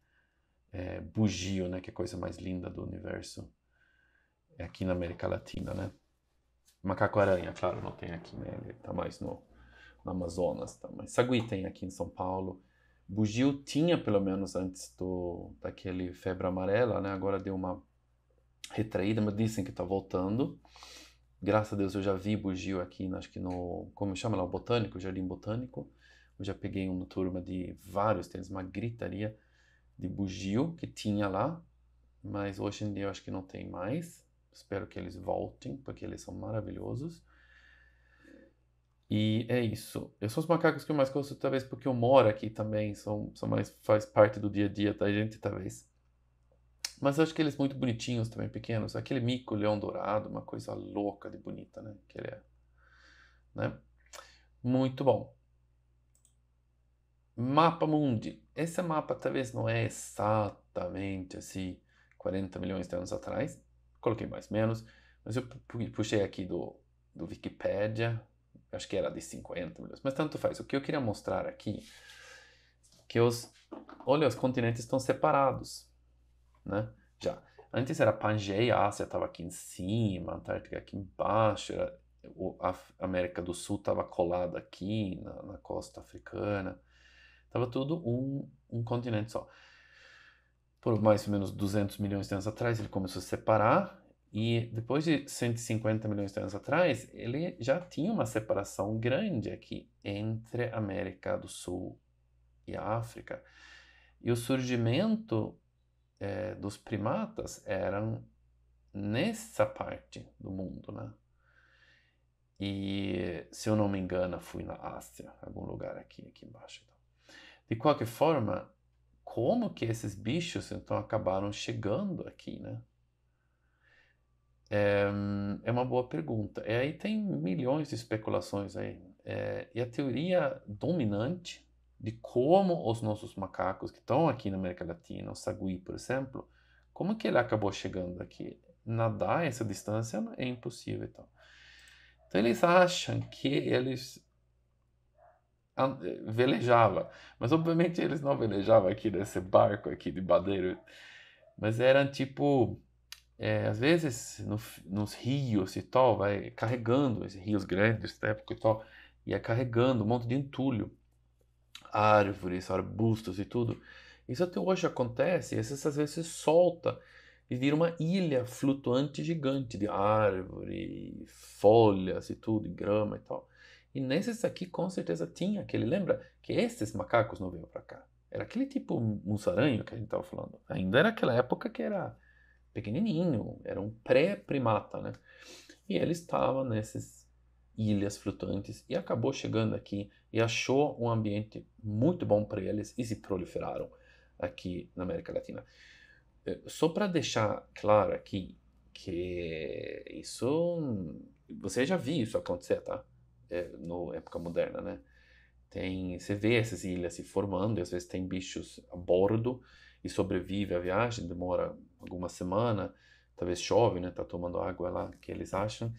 é, bugio, né? Que é a coisa mais linda do universo. É aqui na América Latina, né? Macaco-aranha, claro, não tem aqui, né? Ele tá mais no, no Amazonas. Tá? Mas sagui tem aqui em São Paulo. Bugio tinha, pelo menos, antes do daquele febre amarela, né? Agora deu uma retraída, mas dizem que tá voltando. Graças a Deus eu já vi bugio aqui, acho que no, como chama lá, o Botânico, Jardim Botânico. Eu já peguei uma turma de vários, tem uma gritaria de bugio que tinha lá, mas hoje em dia eu acho que não tem mais. Espero que eles voltem, porque eles são maravilhosos. E é isso. Eu sou os macacos que eu mais gosto, talvez porque eu moro aqui também, são, são mais, faz parte do dia a dia da gente, talvez. Mas eu acho que eles muito bonitinhos também, pequenos. Aquele mico leão dourado, uma coisa louca de bonita, né? Que ele é. Né? Muito bom. Mapa Mundi. Esse mapa talvez não é exatamente assim 40 milhões de anos atrás. Coloquei mais ou menos, mas eu puxei aqui do, do Wikipedia. Acho que era de 50 milhões, mas tanto faz. O que eu queria mostrar aqui que os olha os continentes estão separados, né? Já antes era Pangeia, a Ásia estava aqui em cima, a Antártica aqui embaixo, era, a América do Sul estava colada aqui na, na costa africana Estava tudo um, um continente só. Por mais ou menos 200 milhões de anos atrás, ele começou a separar, e depois de 150 milhões de anos atrás, ele já tinha uma separação grande aqui entre a América do Sul e a África. E o surgimento é, dos primatas eram nessa parte do mundo, né? E se eu não me engano, fui na Ásia, algum lugar aqui, aqui embaixo. Então. De qualquer forma, como que esses bichos então acabaram chegando aqui, né? É, é uma boa pergunta. E é, aí tem milhões de especulações aí. É, e a teoria dominante de como os nossos macacos que estão aqui na América Latina, o sagui, por exemplo, como que ele acabou chegando aqui? Nadar essa distância é impossível, então. Então eles acham que eles velejava. Mas obviamente eles não velejavam aqui nesse barco aqui de madeira. Mas eram tipo. É, às vezes no, nos rios e tal, vai carregando, esses rios grandes, época e tal, ia carregando um monte de entulho, árvores, arbustos e tudo. Isso até hoje acontece, essas às vezes solta e vira uma ilha flutuante gigante de árvore, folhas e tudo, e grama e tal. E nesses aqui, com certeza, tinha aquele. Lembra que esses macacos não veio para cá? Era aquele tipo mussaranho que a gente estava falando. Ainda era aquela época que era pequenininho, era um pré-primata, né? E ele estava nessas ilhas flutuantes e acabou chegando aqui e achou um ambiente muito bom para eles e se proliferaram aqui na América Latina. Eh, só para deixar claro aqui que isso você já viu isso acontecer, tá? é, no época moderna, né? Tem, você vê essas ilhas se formando, e às vezes tem bichos a bordo e sobrevive a viagem, demora alguma semana, talvez chove, né? Tá tomando água lá que eles acham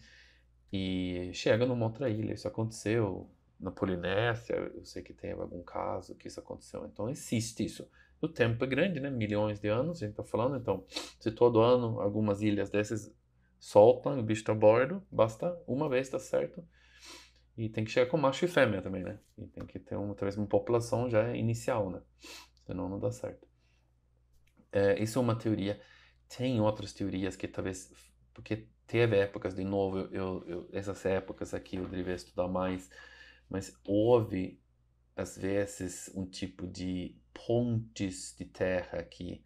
e chega numa outra ilha. Isso aconteceu na Polinésia, eu sei que teve algum caso que isso aconteceu. Então existe isso. O tempo é grande, né? Milhões de anos, a gente está falando. Então, se todo ano algumas ilhas dessas soltam o bicho tá a bordo, basta uma vez tá certo e tem que chegar com macho e fêmea também, né? E tem que ter um, talvez uma população já inicial, né? Senão não dá certo. É, isso é uma teoria. Tem outras teorias que talvez. Porque teve épocas, de novo, eu, eu, essas épocas aqui eu deveria estudar mais, mas houve, às vezes, um tipo de pontes de terra aqui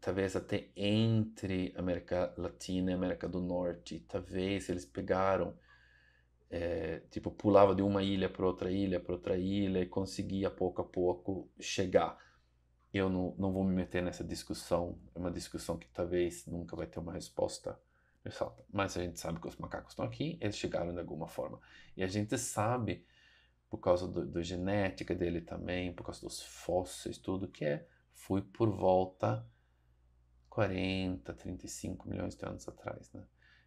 talvez até entre América Latina e América do Norte, talvez eles pegaram é, tipo, pulava de uma ilha para outra ilha, para outra ilha e conseguia pouco a pouco chegar. Eu não, não vou me meter nessa discussão, é uma discussão que talvez nunca vai ter uma resposta Mas a gente sabe que os macacos estão aqui, eles chegaram de alguma forma. E a gente sabe, por causa da genética dele também, por causa dos fósseis, tudo, que é, foi por volta 40, 35 milhões de anos atrás, né?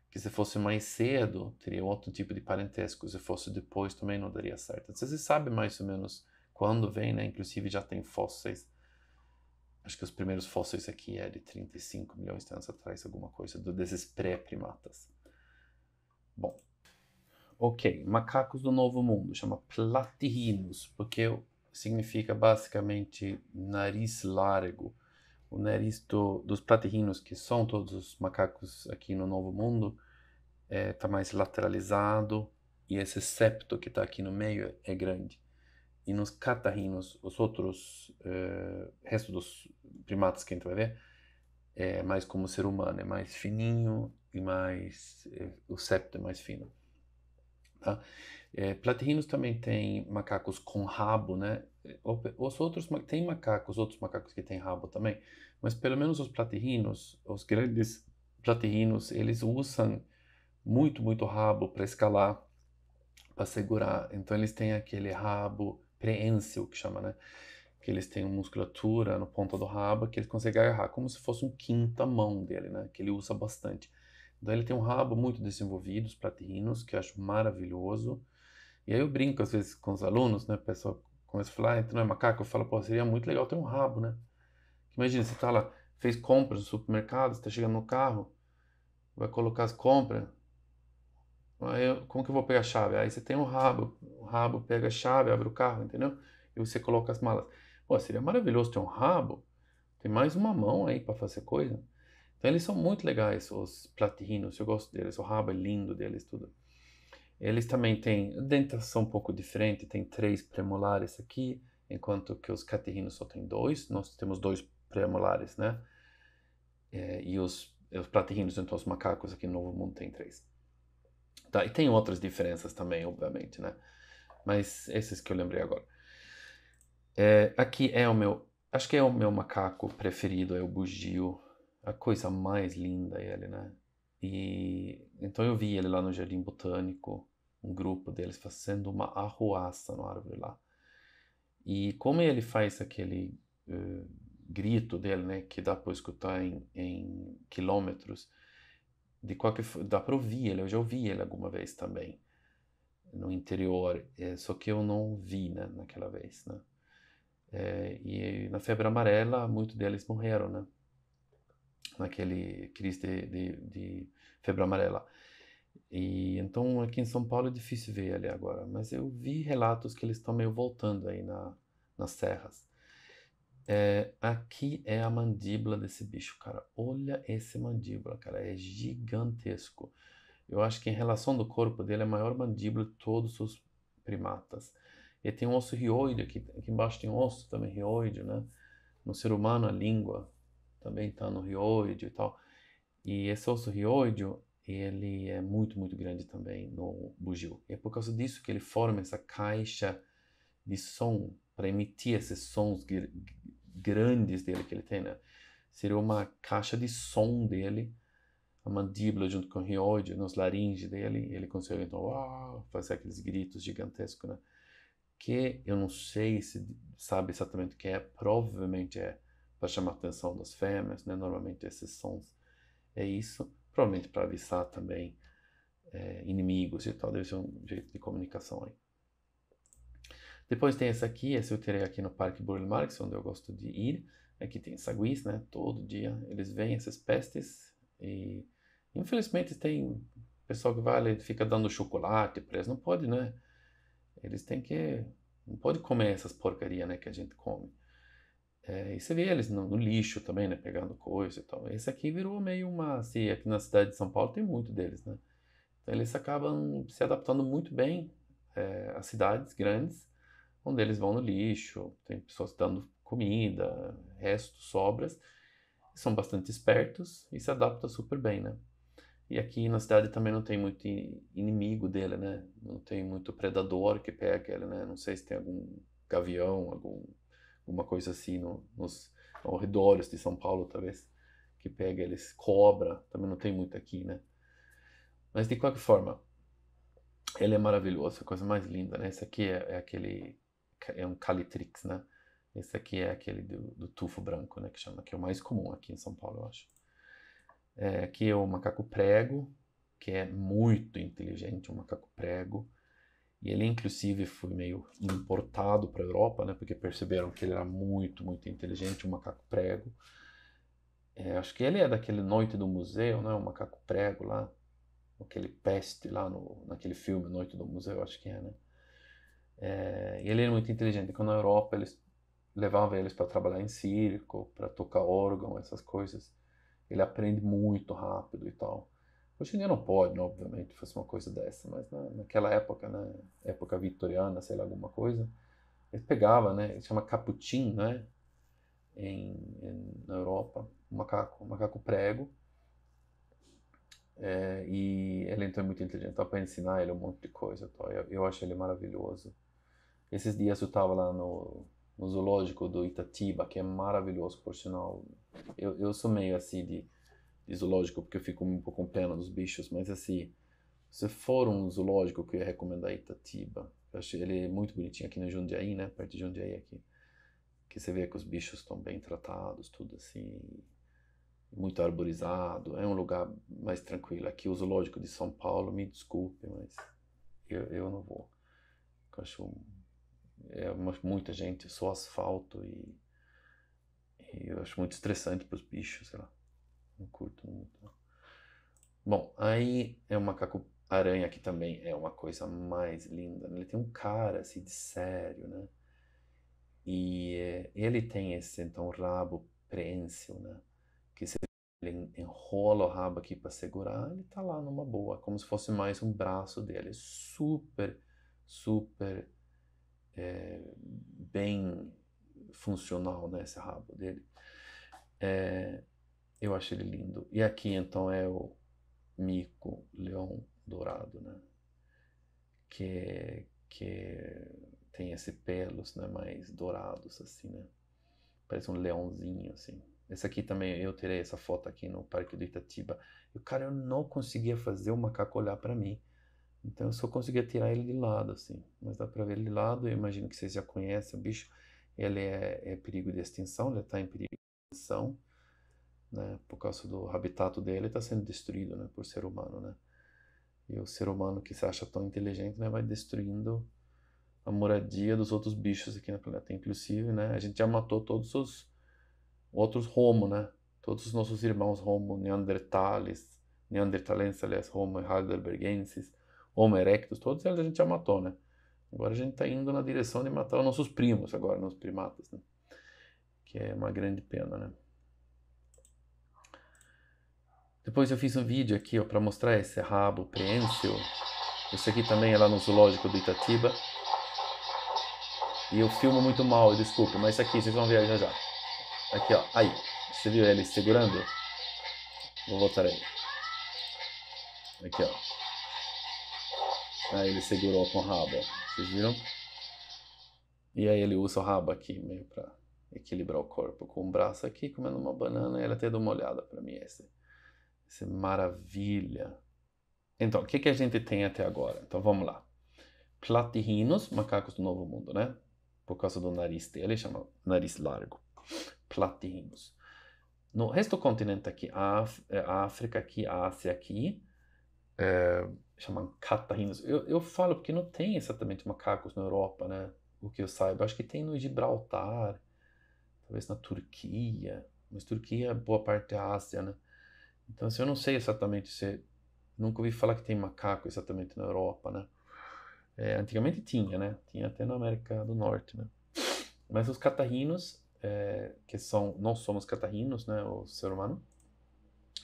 que se fosse mais cedo, teria outro tipo de parentesco, se fosse depois também não daria certo. Você sabe mais ou menos quando vem, né? Inclusive já tem fósseis. Acho que os primeiros fósseis aqui é de 35 milhões de anos atrás, alguma coisa, desses pré-primatas. Bom. Ok, macacos do Novo Mundo, chama platirrinos, porque significa basicamente nariz largo o nariz do, dos platirrinos, que são todos os macacos aqui no Novo Mundo, está é, tá mais lateralizado e esse septo que está aqui no meio é grande. E nos catarrinos, os outros é, restos dos primatas que a gente vai ver, é mais como ser humano, é mais fininho e mais é, o septo é mais fino. Tá? É, platinos também tem macacos com rabo, né? Os outros tem macacos, outros macacos que têm rabo também, mas pelo menos os platinos, os grandes platinos, eles usam muito, muito rabo para escalar, para segurar. Então eles têm aquele rabo preensil que chama, né? Que eles têm uma musculatura no ponta do rabo que eles conseguem agarrar, como se fosse um quinta mão dele, né? Que ele usa bastante. Então ele tem um rabo muito desenvolvido, os platinos, que eu acho maravilhoso. E aí eu brinco às vezes com os alunos, né? O pessoal começa a falar, ah, tu não é macaco? Eu falo, pô, seria muito legal ter um rabo, né? Imagina, você tá lá, fez compras no supermercado, você tá chegando no carro, vai colocar as compras. Aí, eu, como que eu vou pegar a chave? Aí você tem um rabo, o rabo pega a chave, abre o carro, entendeu? E você coloca as malas. Pô, seria maravilhoso ter um rabo, tem mais uma mão aí para fazer coisa. Então eles são muito legais, os platinos, eu gosto deles, o rabo é lindo deles, tudo. Eles também têm dentação um pouco diferente, tem três premolares aqui, enquanto que os caterrinos só tem dois. Nós temos dois premolares, né? É, e os, os então os macacos aqui no Novo Mundo tem três. Tá, e tem outras diferenças também, obviamente, né? Mas esses que eu lembrei agora. É, aqui é o meu, acho que é o meu macaco preferido, é o bugio. A coisa mais linda é ele, né? E então eu vi ele lá no Jardim Botânico, um grupo deles fazendo uma arruaça na árvore lá. E como ele faz aquele uh, grito dele, né, que dá para escutar em, em, quilômetros, de qualquer dá para ouvir ele. Eu já ouvi ele alguma vez também no interior, é, só que eu não vi né, naquela vez, né? É, e na febre amarela, muitos deles morreram, né? Naquele crise de, de, de febre amarela. E então aqui em São Paulo é difícil ver ali agora, mas eu vi relatos que eles estão meio voltando aí na, nas serras. É, aqui é a mandíbula desse bicho, cara. Olha esse mandíbula, cara, é gigantesco. Eu acho que em relação do corpo dele é a maior mandíbula de todos os primatas. E tem um osso rioide aqui, aqui embaixo tem um osso também rioide, né? No ser humano a língua também está no rioide e tal. E esse osso rióideo, ele é muito, muito grande também no bugio. E é por causa disso que ele forma essa caixa de som para emitir esses sons gr grandes dele que ele tem, né? Seria uma caixa de som dele, a mandíbula junto com o rióide, nos laringes dele, ele consegue então fazer aqueles gritos gigantescos, né? Que eu não sei se sabe exatamente o que é, provavelmente é para chamar a atenção das fêmeas, né? Normalmente esses sons é isso. Provavelmente para avisar também é, inimigos e tal, deve ser um jeito de comunicação aí. Depois tem essa aqui, essa eu terei aqui no Parque Burle Marx, onde eu gosto de ir. Aqui tem saguis, né? Todo dia eles vêm essas pestes e infelizmente tem pessoal que vai ali fica dando chocolate para eles, não pode, né? Eles têm que não pode comer essas porcaria, né, que a gente come. É, e você vê eles no, no, lixo também, né? Pegando coisa e tal. Esse aqui virou meio uma. Assim, aqui na cidade de São Paulo tem muito deles, né? Então eles acabam se adaptando muito bem é, às cidades grandes, onde eles vão no lixo, tem pessoas dando comida, restos, sobras. São bastante espertos e se adaptam super bem, né? E aqui na cidade também não tem muito inimigo dele, né? Não tem muito predador que pega ele, né? Não sei se tem algum gavião, algum uma coisa assim, no, nos ao assim, de São Paulo, talvez, que pega eles, cobra, também não tem muito aqui, né? Mas de qualquer forma, ele é maravilhoso, a coisa mais linda, né? Esse aqui é, é aquele, é um Calitrix, né? Esse aqui é aquele do, do, tufo branco, né? Que chama, que é o mais comum aqui em São Paulo, eu acho. É, aqui é o macaco prego, que é muito inteligente, o macaco prego. E ele, inclusive, foi meio importado para a Europa, né? Porque perceberam que ele era muito, muito inteligente, o um macaco prego. É, acho que ele é daquele Noite do Museu, né? O macaco prego lá. Aquele peste lá no, naquele filme Noite do Museu, acho que é, né? É, ele era é muito inteligente. Quando na Europa eles levavam eles para trabalhar em circo, para tocar órgão, essas coisas. Ele aprende muito rápido e tal. Hoje em dia não pode, né, obviamente, fazer uma coisa dessa, mas na, naquela época, na né, época vitoriana, sei lá, alguma coisa, ele pegava, né, ele chama caputim, né, em, em, na Europa, um macaco, um macaco prego, é, e ele então é muito inteligente, dá para ensinar ele um monte de coisa, tá? eu, eu acho ele maravilhoso. Esses dias eu estava lá no, no zoológico do Itatiba, que é maravilhoso, por sinal. Eu, eu sou meio assim de zoológico, porque eu fico um pouco com pena dos bichos, mas assim, se for um zoológico que eu ia recomendar Itatiba, eu Acho ele muito bonitinho aqui no Jundiaí, né? Perto de Jundiaí aqui. Que você vê que os bichos estão bem tratados, tudo assim, muito arborizado. É um lugar mais tranquilo. Aqui o zoológico de São Paulo, me desculpe, mas eu, eu não vou. Eu acho é muita gente, só asfalto e, e eu acho muito estressante para os bichos, sei lá. Não curto muito. Bom, aí é o macaco aranha que também é uma coisa mais linda. Né? Ele tem um cara assim de sério, né? E é, ele tem esse então rabo preensil, né? Que se ele enrola o rabo aqui para segurar, ele tá lá numa boa, como se fosse mais um braço dele. Super, super é, bem funcional, né? Esse rabo dele. É, eu acho ele lindo. E aqui então é o mico leão dourado, né? Que é, que é, tem esse pelos, né, mais dourados assim, né? Parece um leãozinho assim. Esse aqui também eu tirei essa foto aqui no Parque do Itatiba. E cara, eu não conseguia fazer o macaco olhar para mim. Então eu só conseguia tirar ele de lado assim, mas dá para ver ele de lado, eu imagino que vocês já conhecem o bicho. Ele é, é perigo de extinção, ele está em perigo de extinção né, por causa do habitat dele, está sendo destruído né, por ser humano. Né? E o ser humano que se acha tão inteligente né, vai destruindo a moradia dos outros bichos aqui na planeta. Inclusive, né, a gente já matou todos os outros Homo, né? todos os nossos irmãos Homo, Neandertales, Neandertalenses, aliás, Homo heidelbergensis, Homo erectus, todos eles a gente já matou, né? Agora a gente está indo na direção de matar os nossos primos agora, nos primatas, né? Que é uma grande pena, né? Depois eu fiz um vídeo aqui para mostrar esse rabo preensil. Esse aqui também é lá no zoológico do Itatiba. E eu filmo muito mal, desculpa, mas aqui vocês vão ver já já. Aqui ó, aí. Você viu ele segurando? Vou voltar aí. Aqui ó. Aí ele segurou com o rabo, vocês viram? E aí ele usa o rabo aqui meio para equilibrar o corpo com o braço aqui comendo uma banana. E ela até deu uma olhada para mim esse. Isso é maravilha. Então, o que, que a gente tem até agora? Então, vamos lá. Platirrinos, macacos do Novo Mundo, né? Por causa do nariz dele, chama nariz largo. Platirrinos. No resto do continente aqui, é, África aqui, Ásia aqui, é, chamam catarrinos. Eu, eu falo porque não tem exatamente macacos na Europa, né? O que eu saiba. Acho que tem no Gibraltar, talvez na Turquia. Mas Turquia é boa parte da Ásia, né? Então, assim, eu não sei exatamente se. Nunca ouvi falar que tem macaco exatamente na Europa, né? É, antigamente tinha, né? Tinha até na América do Norte, né? Mas os catarrinos, é, que são. Não somos catarrinos, né? O ser humano.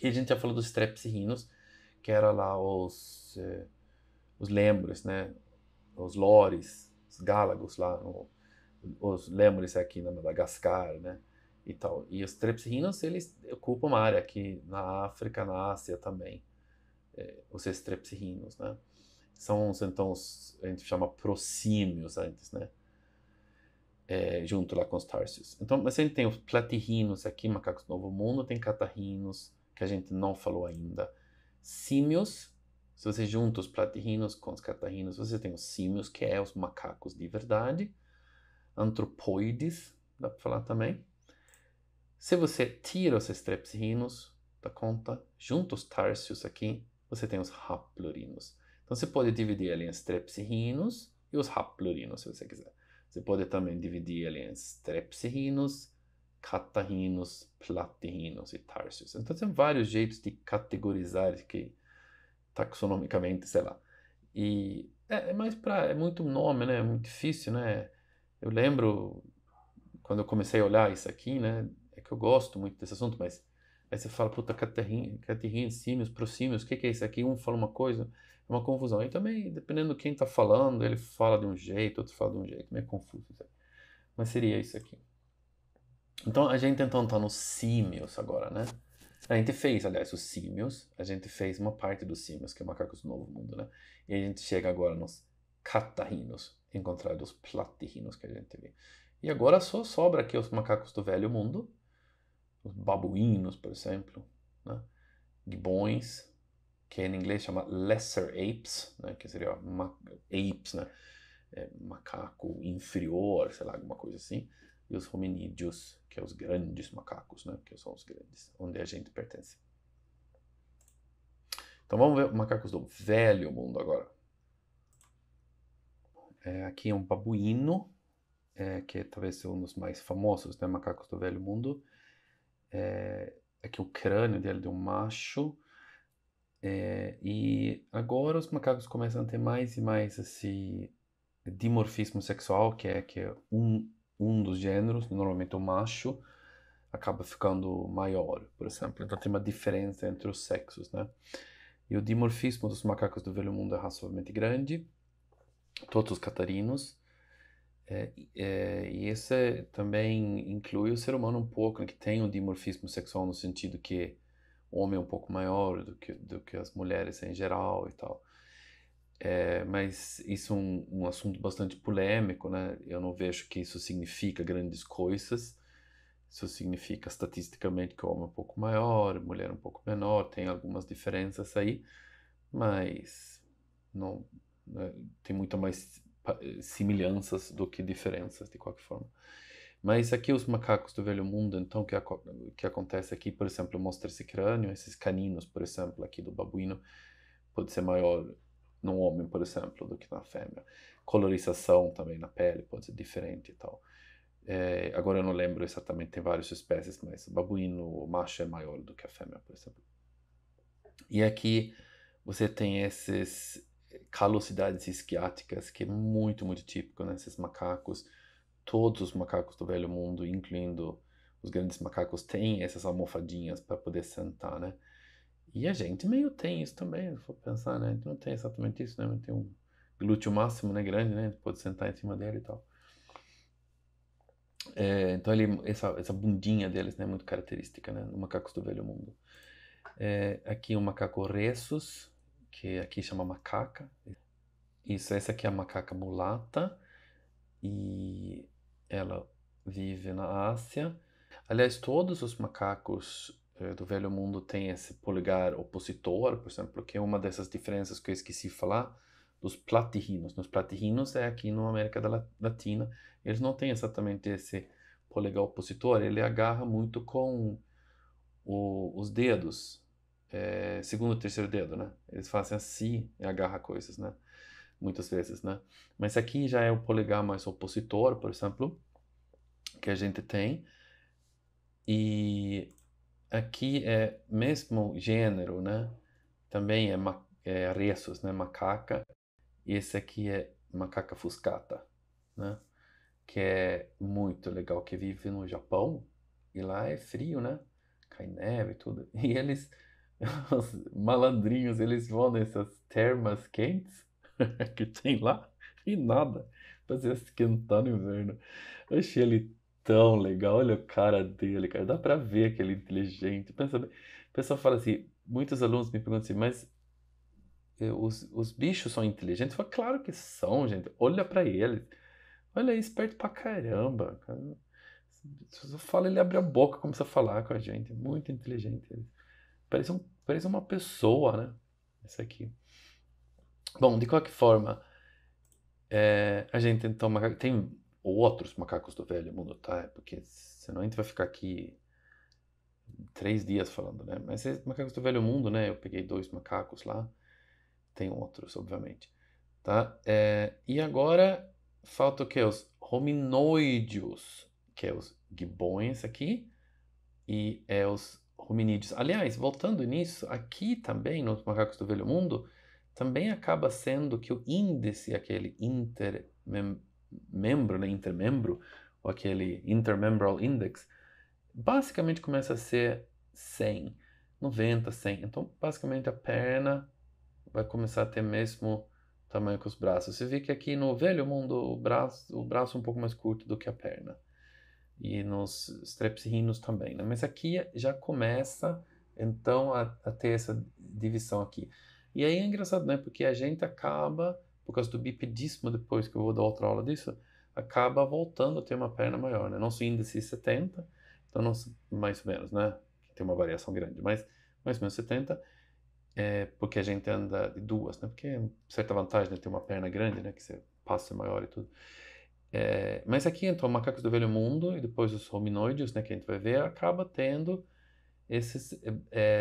E a gente já falou dos strepsirrinos, que era lá os. É, os lembres, né? Os lores, os gálagos lá. No, os lembres aqui na Madagascar, né? e tal. E os trepsirrinos, eles ocupam uma área aqui na África, na Ásia também, é, os estrepsirrinos, né? São, então, os, a gente chama prosímios antes, né? É, junto lá com os tarsios. Então, mas a gente tem os platirrinos aqui, macacos do Novo Mundo, tem catarrinos, que a gente não falou ainda. Símios, se você junta os platirrinos com os catarrinos, você tem os símios, que é os macacos de verdade. Antropoides, dá para falar também se você tira os estrepsirrinos da conta, junto os tárcios aqui, você tem os haplurinos. Então você pode dividir ali em estrepsirrinos e os haplurinos, se você quiser. Você pode também dividir ali em estrepsirrinos, catarrinos, platirrinos e tárcios. Então tem vários jeitos de categorizar que taxonomicamente, sei lá. E é, é mais para é muito nome, né? É muito difícil, né? Eu lembro quando eu comecei a olhar isso aqui, né? eu gosto muito desse assunto, mas aí você fala, puta, caterrinha, caterrinha símios, prosímios, o que, que é isso aqui? Um fala uma coisa, é uma confusão. E também, dependendo de quem está falando, ele fala de um jeito, outro fala de um jeito, meio confuso. Sabe? Mas seria isso aqui. Então, a gente então está nos símios agora, né? A gente fez, aliás, os símios, a gente fez uma parte dos símios, que é macacos do novo mundo, né? E a gente chega agora nos catarrinos, encontrados platirrinos que a gente viu. E agora só sobra aqui os macacos do velho mundo, os babuínos, por exemplo, né? que em inglês chama lesser apes, né? que seria apes, né? É, macaco inferior, sei lá, alguma coisa assim, e os hominídeos, que são é os grandes macacos, né? que são os grandes, onde a gente pertence. Então vamos ver macacos do velho mundo agora. É, aqui é um babuíno, é, que talvez seja um dos mais famosos, né? Macacos do Velho Mundo. É, é, que o crânio dele é de um macho. É, e agora os macacos começam a ter mais e mais esse dimorfismo sexual, que é que é um, um dos gêneros, normalmente o macho, acaba ficando maior, por exemplo. Então tem uma diferença entre os sexos, né? E o dimorfismo dos macacos do Velho Mundo é razoavelmente grande. Todos os catarinos. É, é, e esse também inclui o ser humano um pouco, né, que tem um dimorfismo sexual no sentido que o homem é um pouco maior do que, do que as mulheres em geral e tal. É, mas isso é um, um assunto bastante polêmico, né? Eu não vejo que isso significa grandes coisas. Isso significa estatisticamente que o homem é um pouco maior, a mulher um pouco menor, tem algumas diferenças aí, mas não né, tem muito mais semelhanças do que diferenças, de qualquer forma. Mas aqui os macacos do velho mundo, então, que, que acontece aqui, por exemplo, mostra esse crânio, esses caninos, por exemplo, aqui do babuíno, pode ser maior no homem, por exemplo, do que na fêmea. Colorização também na pele pode ser diferente e tal. É, agora eu não lembro exatamente, tem várias espécies, mas o babuíno, o macho é maior do que a fêmea, por exemplo. E aqui você tem esses calosidades isquiáticas, que é muito, muito típico nesses né? macacos. Todos os macacos do Velho Mundo, incluindo os grandes macacos, têm essas almofadinhas para poder sentar, né? E a gente meio tem isso também, se for pensar, né? A gente não tem exatamente isso, né? A gente tem um glúteo máximo, né? Grande, né? A gente pode sentar em cima dele e tal. É, então ele, essa, essa bundinha deles é né, muito característica, né? Do macacos do velho mundo. É, aqui um macaco Ressus, que aqui chama macaca. Isso, essa aqui é a macaca mulata e ela vive na Ásia. Aliás, todos os macacos eh, do Velho Mundo têm esse polegar opositor, por exemplo, que é uma dessas diferenças que eu esqueci de falar dos platirrinos. Nos platirrinos é aqui na América Latina, eles não têm exatamente esse polegar opositor, ele agarra muito com o, os dedos, é, segundo, terceiro dedo, né? Eles fazem assim e agarra coisas, né? Muitas vezes, né? Mas aqui já é o polegar mais opositor, por exemplo, que a gente tem. E aqui é mesmo gênero, né? Também é, ma é né? Macaca. E esse aqui é macaca fuscata, né? Que é muito legal, que vive no Japão. E lá é frio, né? Cai neve e tudo. E eles os malandrinhos eles vão nessas termas quentes que tem lá e nada fazer esquentar no inverno. Eu achei ele tão legal, olha o cara dele, cara. Dá pra ver que ele é inteligente. Pensa bem. O pessoal fala assim, muitos alunos me perguntam assim, mas eh, os, os bichos são inteligentes? falo, claro que são, gente. Olha para ele, Olha aí, é esperto pra caramba. Cara. fala, ele abre a boca e começa a falar com a gente. Muito inteligente ele. Parece, um, parece uma pessoa, né? Esse aqui. Bom, de qualquer forma, é, a gente então tem outros macacos do velho mundo, tá? É porque senão a gente vai ficar aqui três dias falando, né? Mas esses macacos do velho mundo, né? Eu peguei dois macacos lá, tem outros, obviamente, tá? É, e agora falta o que? Os hominoides, que é os gibões aqui, e é os hominídeos. Aliás, voltando nisso, aqui também, nos macacos do Velho Mundo, também acaba sendo que o índice, aquele intermembro, né, intermembro, ou aquele intermembral index, basicamente começa a ser 100, 90, 100. Então, basicamente, a perna vai começar a ter mesmo tamanho que os braços. Você vê que aqui no velho mundo o braço, o braço é um pouco mais curto do que a perna e nos strepsirrinos também. Né? Mas aqui já começa, então, a, a, ter essa divisão aqui. E aí é engraçado, né? Porque a gente acaba, por causa do bipedismo, depois que eu vou dar outra aula disso, acaba voltando a ter uma perna maior, né? Nosso índice 70, é então nosso, mais ou menos, né? Tem uma variação grande, mas mais ou menos 70, é porque a gente anda de duas, né? Porque é certa vantagem de ter uma perna grande, né? Que você passa maior e tudo. É, mas aqui então, Macacos do Velho Mundo e depois os hominoides, né, que a gente vai ver, acaba tendo esses, é,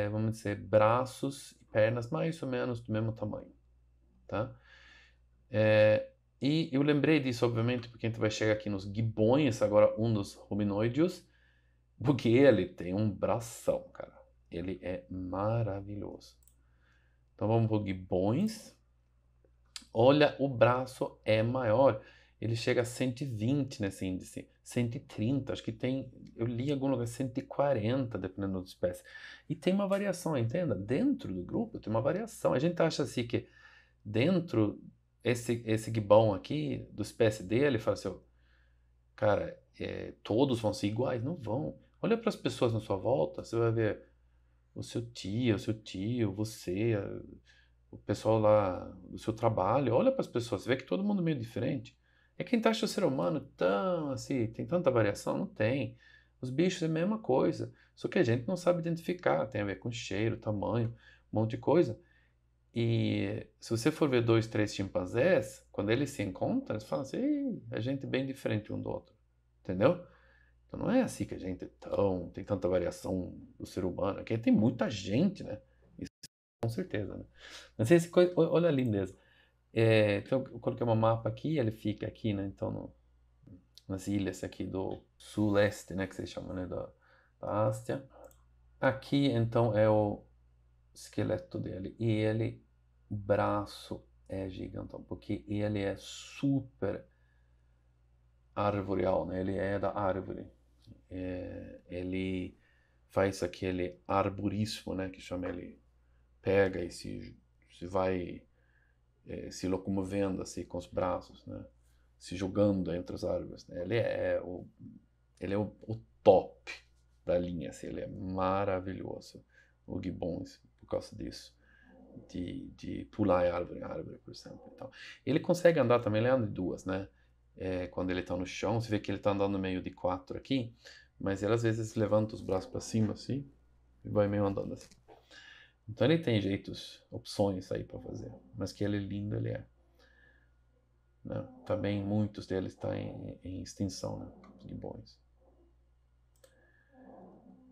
é, vamos dizer, braços e pernas mais ou menos do mesmo tamanho, tá? É, e eu lembrei disso, obviamente, porque a gente vai chegar aqui nos gibões agora um dos hominoides, porque ele tem um bração, cara. Ele é maravilhoso. Então vamos para gibões Olha, o braço é maior ele chega a 120 nesse índice, 130, acho que tem, eu li em algum lugar 140, dependendo da espécie. E tem uma variação, entenda? Dentro do grupo tem uma variação. A gente acha assim que dentro, esse, esse gibão aqui, do espécie dele, fala assim, cara, é, todos vão ser iguais? Não vão. Olha para as pessoas na sua volta, você vai ver o seu tio, o seu tio, você, o pessoal lá do seu trabalho, olha para as pessoas, você vê que todo mundo é meio diferente. É quem taxa então o ser humano tão assim, tem tanta variação? Não tem. Os bichos é a mesma coisa, só que a gente não sabe identificar. Tem a ver com cheiro, tamanho, um monte de coisa. E se você for ver dois, três chimpanzés, quando eles se encontram, eles falam assim: a gente é bem diferente um do outro. Entendeu? Então não é assim que a gente é tão. tem tanta variação do ser humano. Aqui tem muita gente, né? Isso com certeza, né? Mas esse, olha a lindeza. É, então eu coloquei um mapa aqui, ele fica aqui, né? Então no, nas ilhas aqui do sul-leste, né? Que se chama, né? Da, da Ásia. Aqui então é o esqueleto dele e ele, o braço é gigantão, porque ele é super arvoreal, né? Ele é da árvore. É, ele faz aquele arborismo, né? Que chama ele pega e se, se vai é, se locomovendo assim com os braços, né? se jogando entre as árvores. Né? Ele é o ele é o, o top da linha, assim, ele é maravilhoso. O Gibbon por causa disso. De, de pular árvore em árvore, por exemplo. Então, ele consegue andar também, ele anda de duas, né? É, quando ele está no chão, você vê que ele está andando meio de quatro aqui, mas ele às vezes levanta os braços para cima assim e vai meio andando assim. Então ele tem jeitos, opções aí para fazer, mas que ele é lindo, ele é. Né? Também muitos deles estão tá em, em, extinção, né? Os gibões,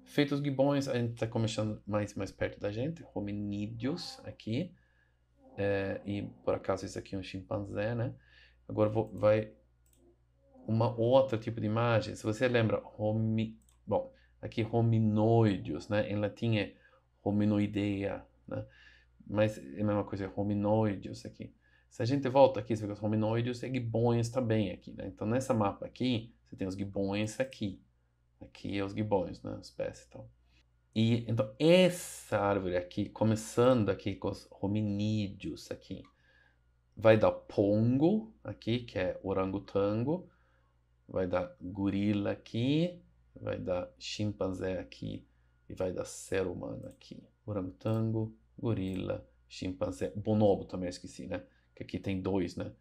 Feitos os gibões, a gente está começando mais, mais perto da gente, hominídeos aqui. É, e por acaso isso aqui é um chimpanzé, né? Agora vou, vai uma outra tipo de imagem. Se você lembra, homi, bom, aqui hominoides, né? Em latim é hominoideia, né? mas é a mesma coisa, é hominoides aqui. Se a gente volta aqui, você vê que os hominoides e gibões também aqui, né? Então, nessa mapa aqui, você tem os gibões aqui. Aqui é os gibões, né? Espécie e então. tal. E, então, essa árvore aqui, começando aqui com os hominídeos aqui, vai dar pongo aqui, que é orangotango, vai dar gorila aqui, vai dar chimpanzé aqui, e vai dar ser humano aqui. Orangotango, gorila, chimpanzé, bonobo também esqueci, né? Que aqui tem dois, né?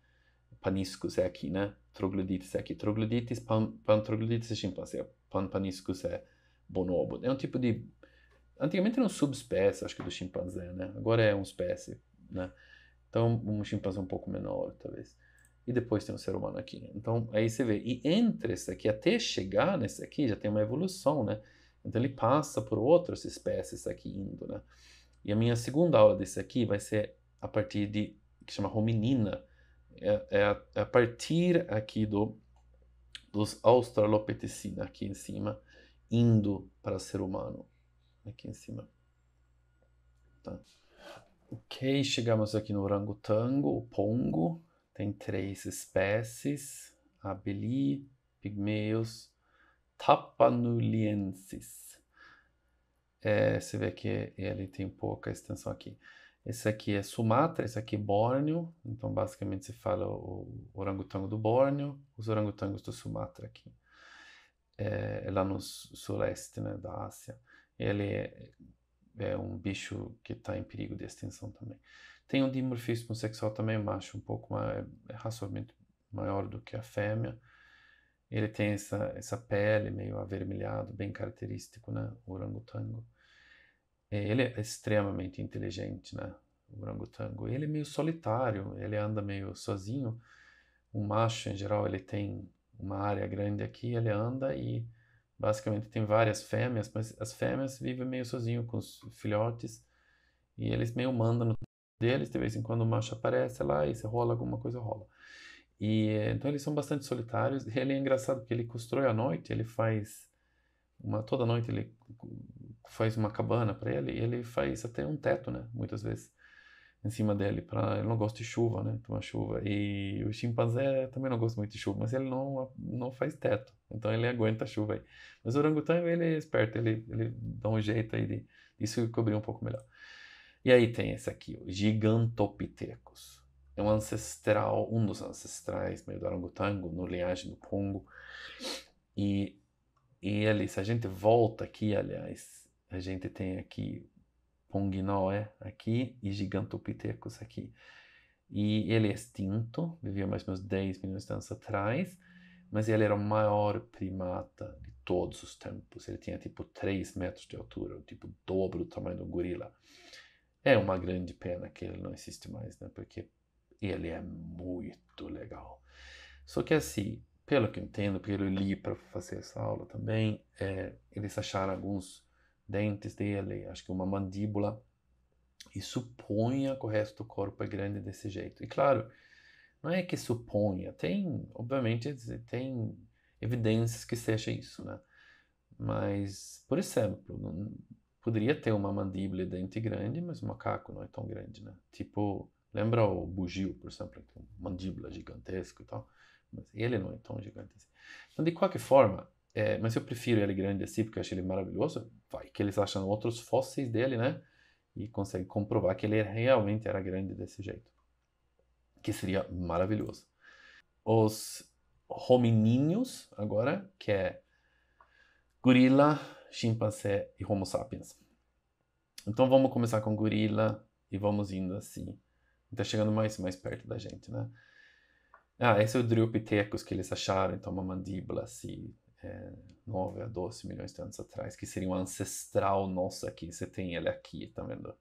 Paniscus é aqui, né? troglodytes é aqui. troglodytes, pan, pan troglodytes é chimpanzé. Pan paniscus é bonobo. É um tipo de... Antigamente era uma subespécie, acho que, do chimpanzé, né? Agora é uma espécie, né? Então, um chimpanzé um pouco menor, talvez. E depois tem um ser humano aqui. Então, aí você vê. E entre esse aqui, até chegar nesse aqui, já tem uma evolução, né? Então ele passa por outras espécies aqui indo, né? E a minha segunda aula desse aqui vai ser a partir de que chama hominina, é, é, é a partir aqui do dos australopithecina aqui em cima, indo para o ser humano aqui em cima. Tá. Ok, chegamos aqui no orangotango, o pongo. Tem três espécies: abeli, pigmeus tapanuliensis. É, você vê que é, ele tem pouca extensão aqui. Esse aqui é Sumatra, esse aqui é Bórneo. Então, basicamente, se fala o orangotango do Bórneo, os orangotangos do Sumatra aqui. É, é lá no suleste né, da Ásia. Ele é, é um bicho que está em perigo de extinção também. Tem um dimorfismo sexual também macho, um pouco mais, é razoavelmente maior do que a fêmea. Ele tem essa, essa pele meio avermelhado, bem característico, né? O orangotango. É, ele é extremamente inteligente, né? O orangotango. Ele é meio solitário, ele anda meio sozinho. o macho, em geral, ele tem uma área grande aqui, ele anda e basicamente tem várias fêmeas, mas as fêmeas vivem meio sozinho com os filhotes e eles meio mandam no deles, de vez em quando o macho aparece lá e se rola alguma coisa, rola. E então eles são bastante solitários. E ele é engraçado porque ele constrói à noite, ele faz uma toda noite ele faz uma cabana para ele, e ele faz até um teto, né, muitas vezes em cima dele para ele não gosta de chuva, né, toma chuva. E o chimpanzé também não gosta muito de chuva, mas ele não não faz teto. Então ele aguenta a chuva aí. Mas o orangotango ele é esperto, ele ele dá um jeito aí de isso cobrir um pouco melhor. E aí tem esse aqui, o Gigantopithecus é um ancestral, um dos ancestrais meio do orangotango, no linhagem do Pongo. E, e ele, se a gente volta aqui, aliás, a gente tem aqui Ponguinoé aqui e Gigantopithecus aqui. E ele é extinto, vivia mais ou menos 10 milhões de anos atrás, mas ele era o maior primata de todos os tempos. Ele tinha tipo 3 metros de altura, tipo dobro do tamanho do gorila. É uma grande pena que ele não existe mais, né? Porque ele é muito legal. Só que assim, pelo que eu entendo, porque eu li para fazer essa aula também, é, eles acharam alguns dentes dele, acho que uma mandíbula, e suponha que o resto do corpo é grande desse jeito. E claro, não é que suponha, tem, obviamente, tem evidências que seja isso, né? Mas, por exemplo, não, poderia ter uma mandíbula e dente grande, mas o macaco não é tão grande, né? Tipo, Lembra o bugio, por exemplo, com é mandíbula gigantesco e tal. Mas ele não é tão gigantesco. Então, de qualquer forma, é, mas eu prefiro ele grande assim porque eu acho ele maravilhoso. Vai que eles acham outros fósseis dele, né? E conseguem comprovar que ele realmente era grande desse jeito. Que seria maravilhoso. Os homininhos, agora, que é gorila, chimpanzé e homo sapiens. Então vamos começar com gorila e vamos indo assim está chegando mais mais perto da gente, né? Ah, esse é o Dryopithecus que eles acharam, então uma mandíbula assim, é, 9 a 12 milhões de anos atrás, que seria um ancestral nosso aqui. Você tem ele aqui, tá vendo?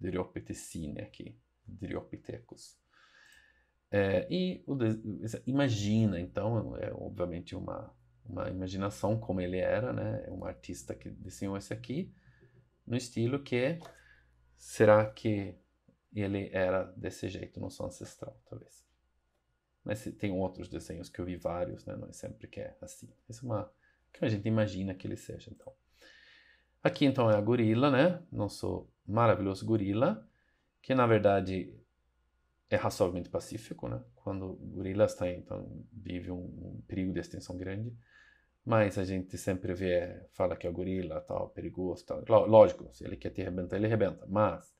Dryopithecine aqui, Dryopithecus. É, e o, imagina, então, é obviamente uma, uma imaginação como ele era, né? É um artista que desenhou esse aqui, no estilo que será que ele era desse jeito no seu ancestral, talvez. Mas tem outros desenhos que eu vi vários, né? Não é sempre que é assim. Isso é uma que a gente imagina que ele seja, então. Aqui então é a gorila, né? Nosso maravilhoso gorila, que na verdade é razoavelmente pacífico, né? Quando gorilas têm, então vive um, um perigo de extinção grande, mas a gente sempre vê, fala que é gorila, tal, perigoso, tal. Lógico, se ele quer te arrebentar, ele arrebenta, mas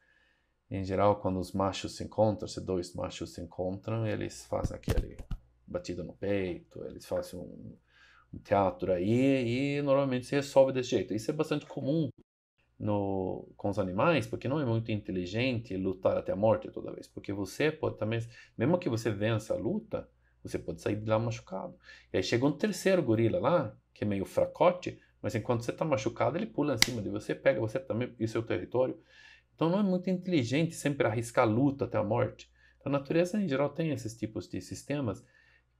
em geral, quando os machos se encontram, se dois machos se encontram, eles fazem aquele batido no peito, eles fazem um, um teatro aí e normalmente se resolve desse jeito. Isso é bastante comum no, com os animais, porque não é muito inteligente lutar até a morte toda vez, porque você pode também, mesmo que você vença a luta, você pode sair de lá machucado. E aí chega um terceiro gorila lá, que é meio fracote, mas enquanto você está machucado, ele pula em cima de você, pega você também e seu é território. Então não é muito inteligente sempre arriscar luta até a morte. Então, a natureza em geral tem esses tipos de sistemas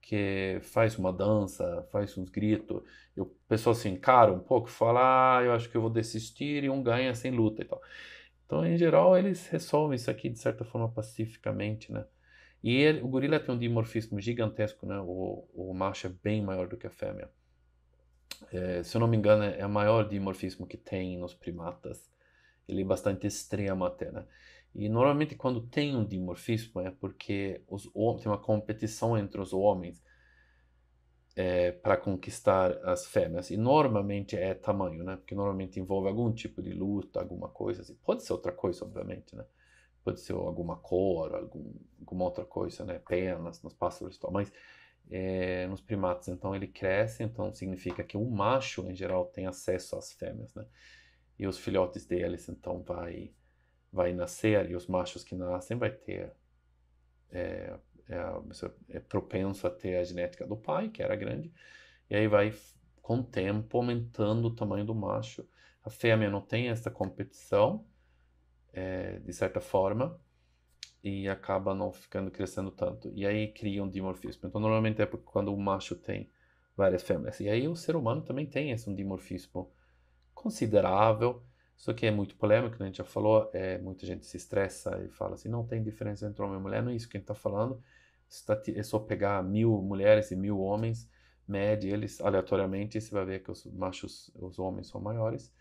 que faz uma dança, faz uns gritos, e o pessoal se encara um pouco, fala, ah, eu acho que eu vou desistir e um ganha sem luta e tal. Então, em geral, eles resolvem isso aqui de certa forma pacificamente, né? E ele, o gorila tem um dimorfismo gigantesco, né? O, o macho é bem maior do que a fêmea. É, se eu não me engano, é, é o maior dimorfismo que tem nos primatas ele é bastante extremo até, né? E normalmente quando tem um dimorfismo é porque os tem uma competição entre os homens é, para conquistar as fêmeas. E normalmente é tamanho, né? Porque normalmente envolve algum tipo de luta, alguma coisa assim. Pode ser outra coisa, obviamente, né? Pode ser alguma cor, algum, alguma outra coisa, né? Penas nos pássaros e tal. Mas é, nos primatas, então ele cresce, então significa que o macho, em geral, tem acesso às fêmeas, né? E os filhotes deles então vai vai nascer e os machos que nascem vai ter é, é, é propenso a ter a genética do pai, que era grande, e aí vai com o tempo aumentando o tamanho do macho. A fêmea não tem essa competição, é, de certa forma, e acaba não ficando crescendo tanto. E aí cria um dimorfismo. Então, normalmente é quando o macho tem várias fêmeas. E aí o ser humano também tem esse um dimorfismo considerável. Isso que é muito polêmico, né? a gente já falou, é, muita gente se estressa e fala assim, não tem diferença entre homem e mulher, não é isso que a gente está falando. Está, é só pegar mil mulheres e mil homens, mede eles aleatoriamente, e você vai ver que os machos, os homens são maiores.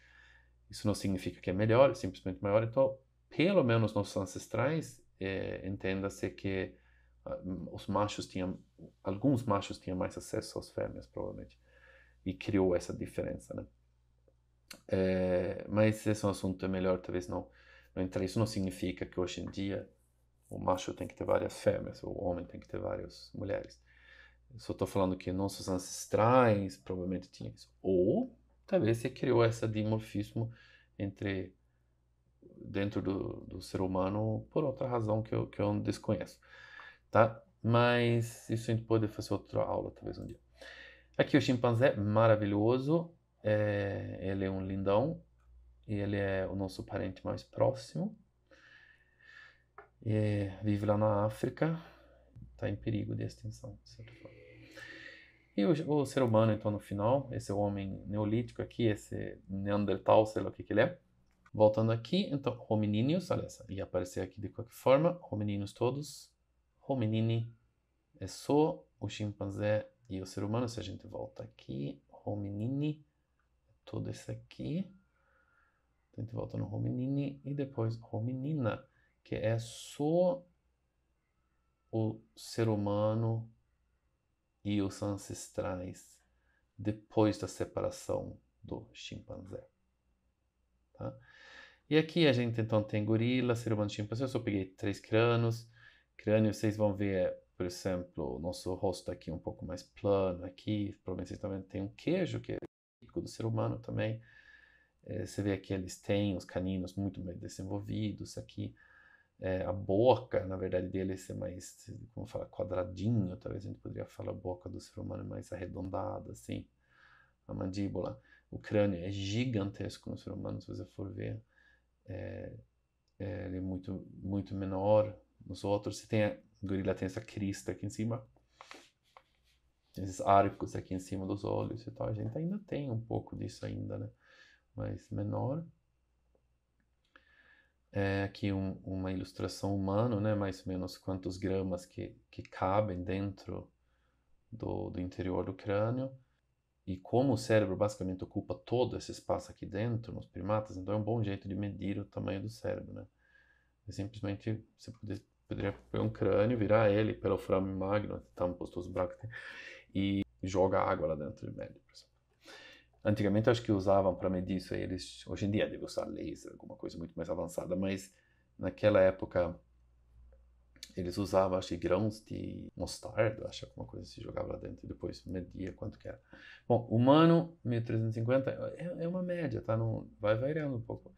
Isso não significa que é melhor, é simplesmente maior. Então, pelo menos nossos ancestrais, é, entenda-se que ah, os machos tinham, alguns machos tinham mais acesso às fêmeas, provavelmente, e criou essa diferença, né? É, mas esse é um assunto é melhor, talvez não, não entrar. Isso não significa que hoje em dia o macho tem que ter várias fêmeas, o homem tem que ter várias mulheres. Eu só estou falando que nossos ancestrais provavelmente tinham isso. Ou talvez se criou esse dimorfismo entre dentro do, do, ser humano por outra razão que eu, que eu desconheço, tá? Mas isso a gente pode fazer outra aula, talvez um dia. Aqui o chimpanzé, é maravilhoso. É, ele é um lindão e ele é o nosso parente mais próximo. E vive lá na África, está em perigo de extinção, de certa forma. E o, o, ser humano, então, no final, esse homem neolítico aqui, esse Neandertal, sei lá o que, que ele é. Voltando aqui, então, hominíneos, olha essa, ia aparecer aqui de qualquer forma, hominíneos todos, hominini é só o chimpanzé e o ser humano, se a gente volta aqui, hominini, todo isso aqui. Então, a gente volta no hominini e depois hominina, que é só o ser humano e os ancestrais depois da separação do chimpanzé. Tá? E aqui a gente então tem gorila, ser humano chimpanzé. Eu só peguei três crânios. Crânio, vocês vão ver, é, por exemplo, o nosso rosto aqui um pouco mais plano. Aqui, provavelmente vocês também tem um queijo, que é do ser humano também. É, você vê que eles têm os caninos muito mais desenvolvidos aqui. É, a boca, na verdade, deles é mais, como fala, quadradinho, talvez a gente poderia falar, a boca do ser humano é mais arredondada, assim. A mandíbula, o crânio é gigantesco no ser humano, se você for ver. É, é ele é muito, muito menor nos outros. Você tem, a, o gorila tem essa crista aqui em cima, esses arcos aqui em cima dos olhos e tal. A gente ainda tem um pouco disso ainda, né? Mas menor. É aqui um, uma ilustração humana, né? Mais ou menos quantos gramas que, que cabem dentro do, do interior do crânio. E como o cérebro basicamente ocupa todo esse espaço aqui dentro, nos primatas, então é um bom jeito de medir o tamanho do cérebro, né? É simplesmente você poder, poderia pôr um crânio, virar ele, pelo frame magno, está um teus buracos e joga água lá dentro, velho. Antigamente acho que usavam para medir isso aí, eles, hoje em dia devem usar laser, alguma coisa muito mais avançada, mas naquela época eles usavam, acho que grãos de mostarda, acho alguma coisa assim, se jogava lá dentro e depois media quanto que era. Bom, humano, 1350, é, é uma média, tá? Não, vai variando um pouco.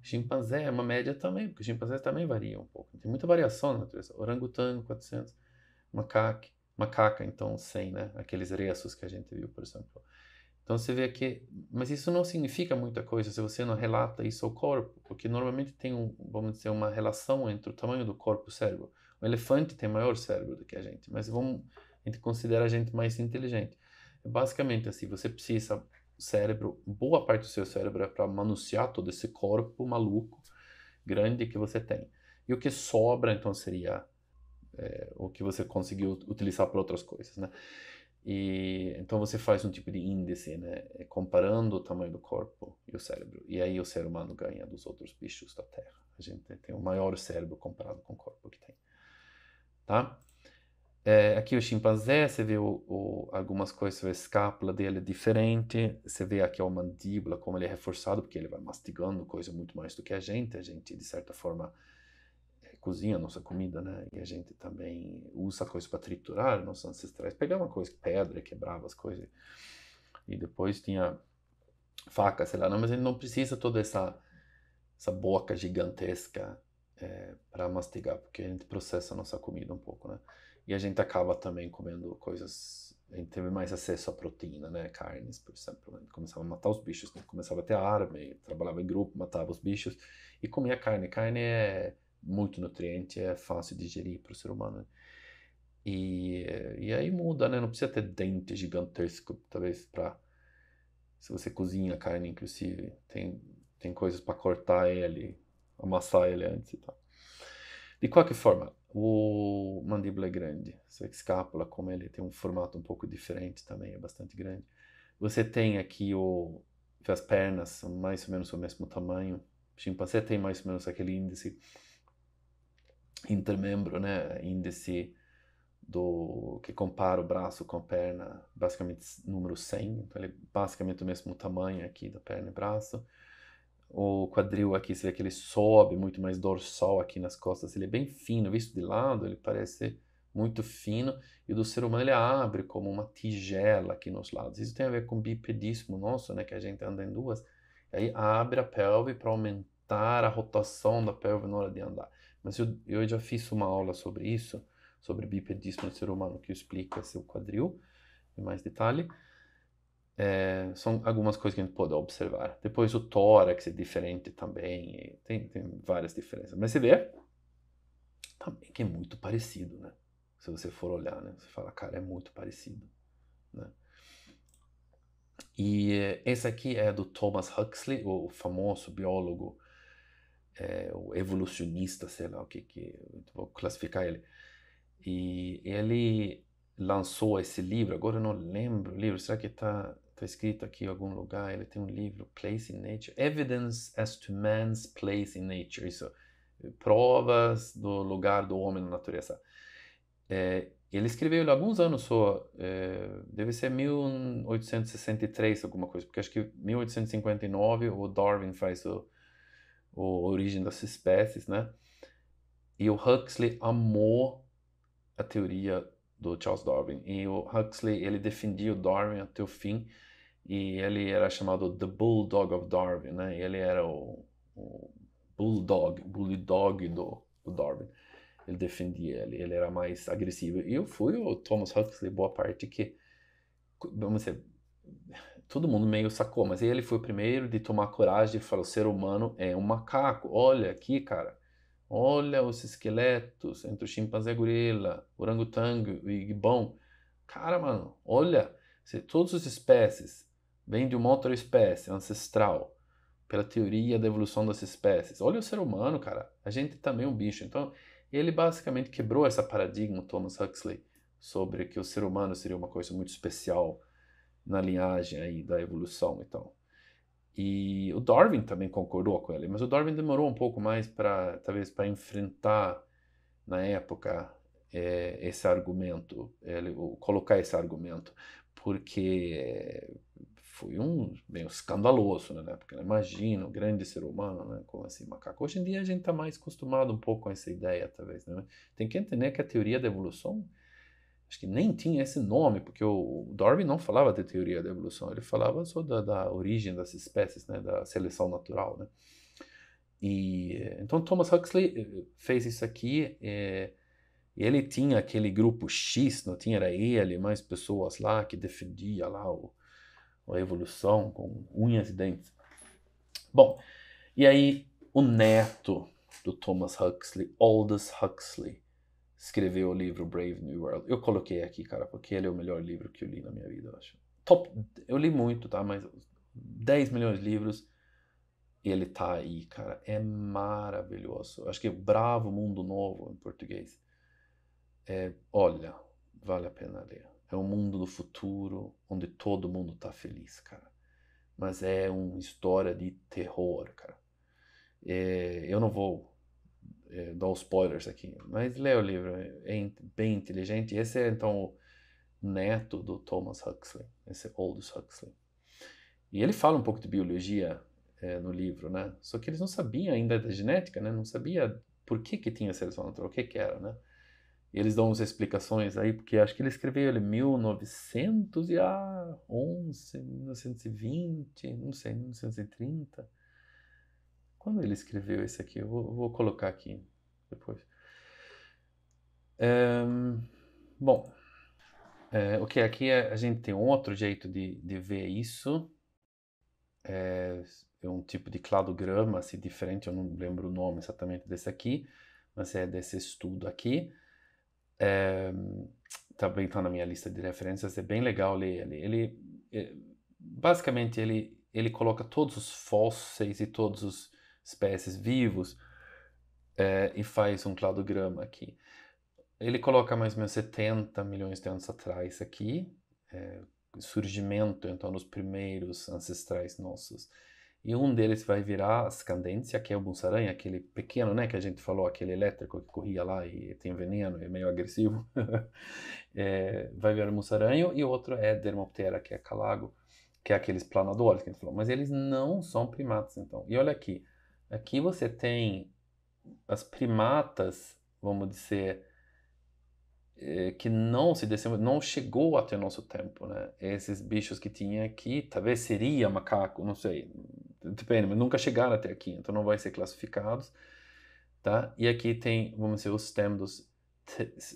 Chimpanzé é uma média também, porque chimpanzés também variam um pouco. Tem muita variação na natureza. Orangotango, 400. Macaque, macaca, então sem né, aqueles restos que a gente viu, por exemplo. Então você vê que, mas isso não significa muita coisa se você não relata isso ao corpo, porque normalmente tem um, vamos dizer, uma relação entre o tamanho do corpo e o cérebro. O elefante tem maior cérebro do que a gente, mas vamos, a gente considera a gente mais inteligente. É basicamente assim, você precisa cérebro, boa parte do seu cérebro é para manusear todo esse corpo maluco grande que você tem. E o que sobra então seria é, o que você conseguiu utilizar para outras coisas, né? E então você faz um tipo de índice, né, é, comparando o tamanho do corpo e o cérebro. E aí o ser humano ganha dos outros bichos da Terra. A gente tem o maior cérebro comparado com o corpo que tem, tá? É, aqui o chimpanzé, você vê o, o, algumas coisas, a escápula dele é diferente, você vê aqui a mandíbula, como ele é reforçado, porque ele vai mastigando coisa muito mais do que a gente, a gente, de certa forma, cozinha a nossa comida, né? E a gente também usa coisas para triturar nossos ancestrais. Pegava coisa, pedra, quebrava as coisas. E depois tinha faca, sei lá. Não, mas gente não precisa toda essa, essa boca gigantesca é, para mastigar, porque a gente processa a nossa comida um pouco, né? E a gente acaba também comendo coisas. A gente teve mais acesso à proteína, né? Carnes, por exemplo. Né? A gente começava a matar os bichos, a gente começava a ter arma, trabalhava em grupo, matava os bichos e comia carne. Carne é muito nutriente, é fácil de digerir para o ser humano. E, e aí muda, né? Não precisa ter dente gigantesco, talvez, para. Se você cozinha a carne, inclusive, tem, tem coisas para cortar ele, amassar ele antes e tal. De qualquer forma, o mandíbula é grande, sua escápula, como ele tem um formato um pouco diferente também, é bastante grande. Você tem aqui o, as pernas, são mais ou menos o mesmo tamanho. O chimpanzé tem mais ou menos aquele índice intermembro, né, índice do que compara o braço com a perna, basicamente número 100, então ele é basicamente o mesmo tamanho aqui da perna e braço. O quadril aqui, você vê que ele sobe muito mais dorsal aqui nas costas, ele é bem fino, visto de lado, ele parece muito fino, e o do ser humano ele abre como uma tigela aqui nos lados. Isso tem a ver com o bipedismo nosso, né, que a gente anda em duas, aí abre a pelve para aumentar a rotação da pelve na hora de andar. Mas eu, eu já fiz uma aula sobre isso, sobre bipedismo do ser humano, que explica seu quadril em mais detalhe. É, são algumas coisas que a gente pode observar. Depois o tórax é diferente também, tem, tem várias diferenças. Mas você vê também que é muito parecido, né? Se você for olhar, né? Você fala, cara, é muito parecido, né? E esse aqui é do Thomas Huxley, o famoso biólogo é, o evolucionista, sei lá o que que vou classificar ele. E ele lançou esse livro, agora eu não lembro o livro, será que está tá escrito aqui em algum lugar? Ele tem um livro, Place in Nature, Evidence as to Man's Place in Nature, isso, provas do lugar do homem na natureza. É, ele escreveu ele há alguns anos só, é, deve ser 1863 alguma coisa, porque acho que 1859 o Darwin faz o ou Origem das Espécies, né? E o Huxley amou a teoria do Charles Darwin. E o Huxley, ele defendia o Darwin até o fim, e ele era chamado The Bulldog of Darwin, né? ele era o, o bulldog, bulldog do, do Darwin. Ele defendia ele, ele era mais agressivo. E eu fui o Thomas Huxley boa parte que, vamos dizer, todo mundo meio sacou, mas ele foi o primeiro de tomar coragem e falou: o ser humano é um macaco. Olha aqui, cara. Olha os esqueletos entre o chimpanzé gorila, orangotango e gibão. Cara, mano, olha. Se todas as espécies vêm de uma outra espécie ancestral, pela teoria da evolução das espécies. Olha o ser humano, cara. A gente também é um bicho. Então, ele basicamente quebrou essa paradigma, Thomas Huxley, sobre que o ser humano seria uma coisa muito especial na linhagem aí da evolução e então. E o Darwin também concordou com ele, mas o Darwin demorou um pouco mais para talvez para enfrentar na época é, esse argumento, ele, colocar esse argumento, porque foi um meio escandaloso né, na época. Né? Imagina, um grande ser humano, né? como assim, macaco. Hoje em dia a gente está mais acostumado um pouco com essa ideia, talvez. Né? Tem que entender que a teoria da evolução acho que nem tinha esse nome, porque o Darwin não falava de teoria da evolução, ele falava só da, da origem das espécies, né, da seleção natural, né? E então Thomas Huxley eh, eh, fez isso aqui. É, ele tinha aquele grupo X, não tinha era ele mais pessoas lá que defendia lá o, a evolução com unhas e dentes. Bom, e aí o neto do Thomas Huxley, Aldous Huxley, escreveu o livro Brave New World. Eu coloquei aqui, cara, porque ele é o melhor livro que eu li na minha vida, eu acho. Top, eu li muito, tá? Mas 10 milhões de livros, ele tá aí, cara. É maravilhoso. acho que é Bravo Mundo Novo em português. É, olha, vale a pena ler. É um mundo do futuro onde todo mundo tá feliz, cara. Mas é uma história de terror, cara. É, eu não vou é, spoilers aqui, mas lê o livro, é bem inteligente. Esse é então o neto do Thomas Huxley, esse Aldous Huxley. E ele fala um pouco de biologia é, no livro, né? Só que eles não sabiam ainda da genética, né? Não sabia por que que tinha seleção natural, o que que era, né? Eles dão as explicações aí, porque acho que ele escreveu ele 1911, 1920, ah, não sei, 1930. Quando ele escreveu esse aqui? Eu vou, vou colocar aqui depois. É, bom, é, ok, aqui a, é, a, gente tem outro jeito de, de ver isso. É, é, um tipo de cladograma, assim, diferente, eu não lembro o nome exatamente desse aqui, mas é desse estudo aqui. É, também está na minha lista de referências, é bem legal ler ele. Ele, é, basicamente, ele, ele coloca todos os fósseis e todos os espécies vivos é, e faz um cladograma aqui. Ele coloca mais ou menos 70 milhões de anos atrás aqui, é, surgimento então dos primeiros ancestrais nossos. E um deles vai virar a Scandência, que é o Bunsaranha, aquele pequeno, né, que a gente falou, aquele elétrico que corria lá e tem veneno e é meio agressivo. é, vai virar o Bunsaranho e outro é Dermoptera, que é Calago, que é aqueles planadores que a gente falou. Mas eles não são primatas, então. E olha aqui, Aqui você tem as primatas, vamos dizer, é, que não se desenvolveu, não chegou até o nosso tempo, né? Esses bichos que tinha aqui, talvez seria macaco, não sei, depende, mas nunca chegaram até aqui, então não vai ser classificados, tá? E aqui tem, vamos dizer, os stembos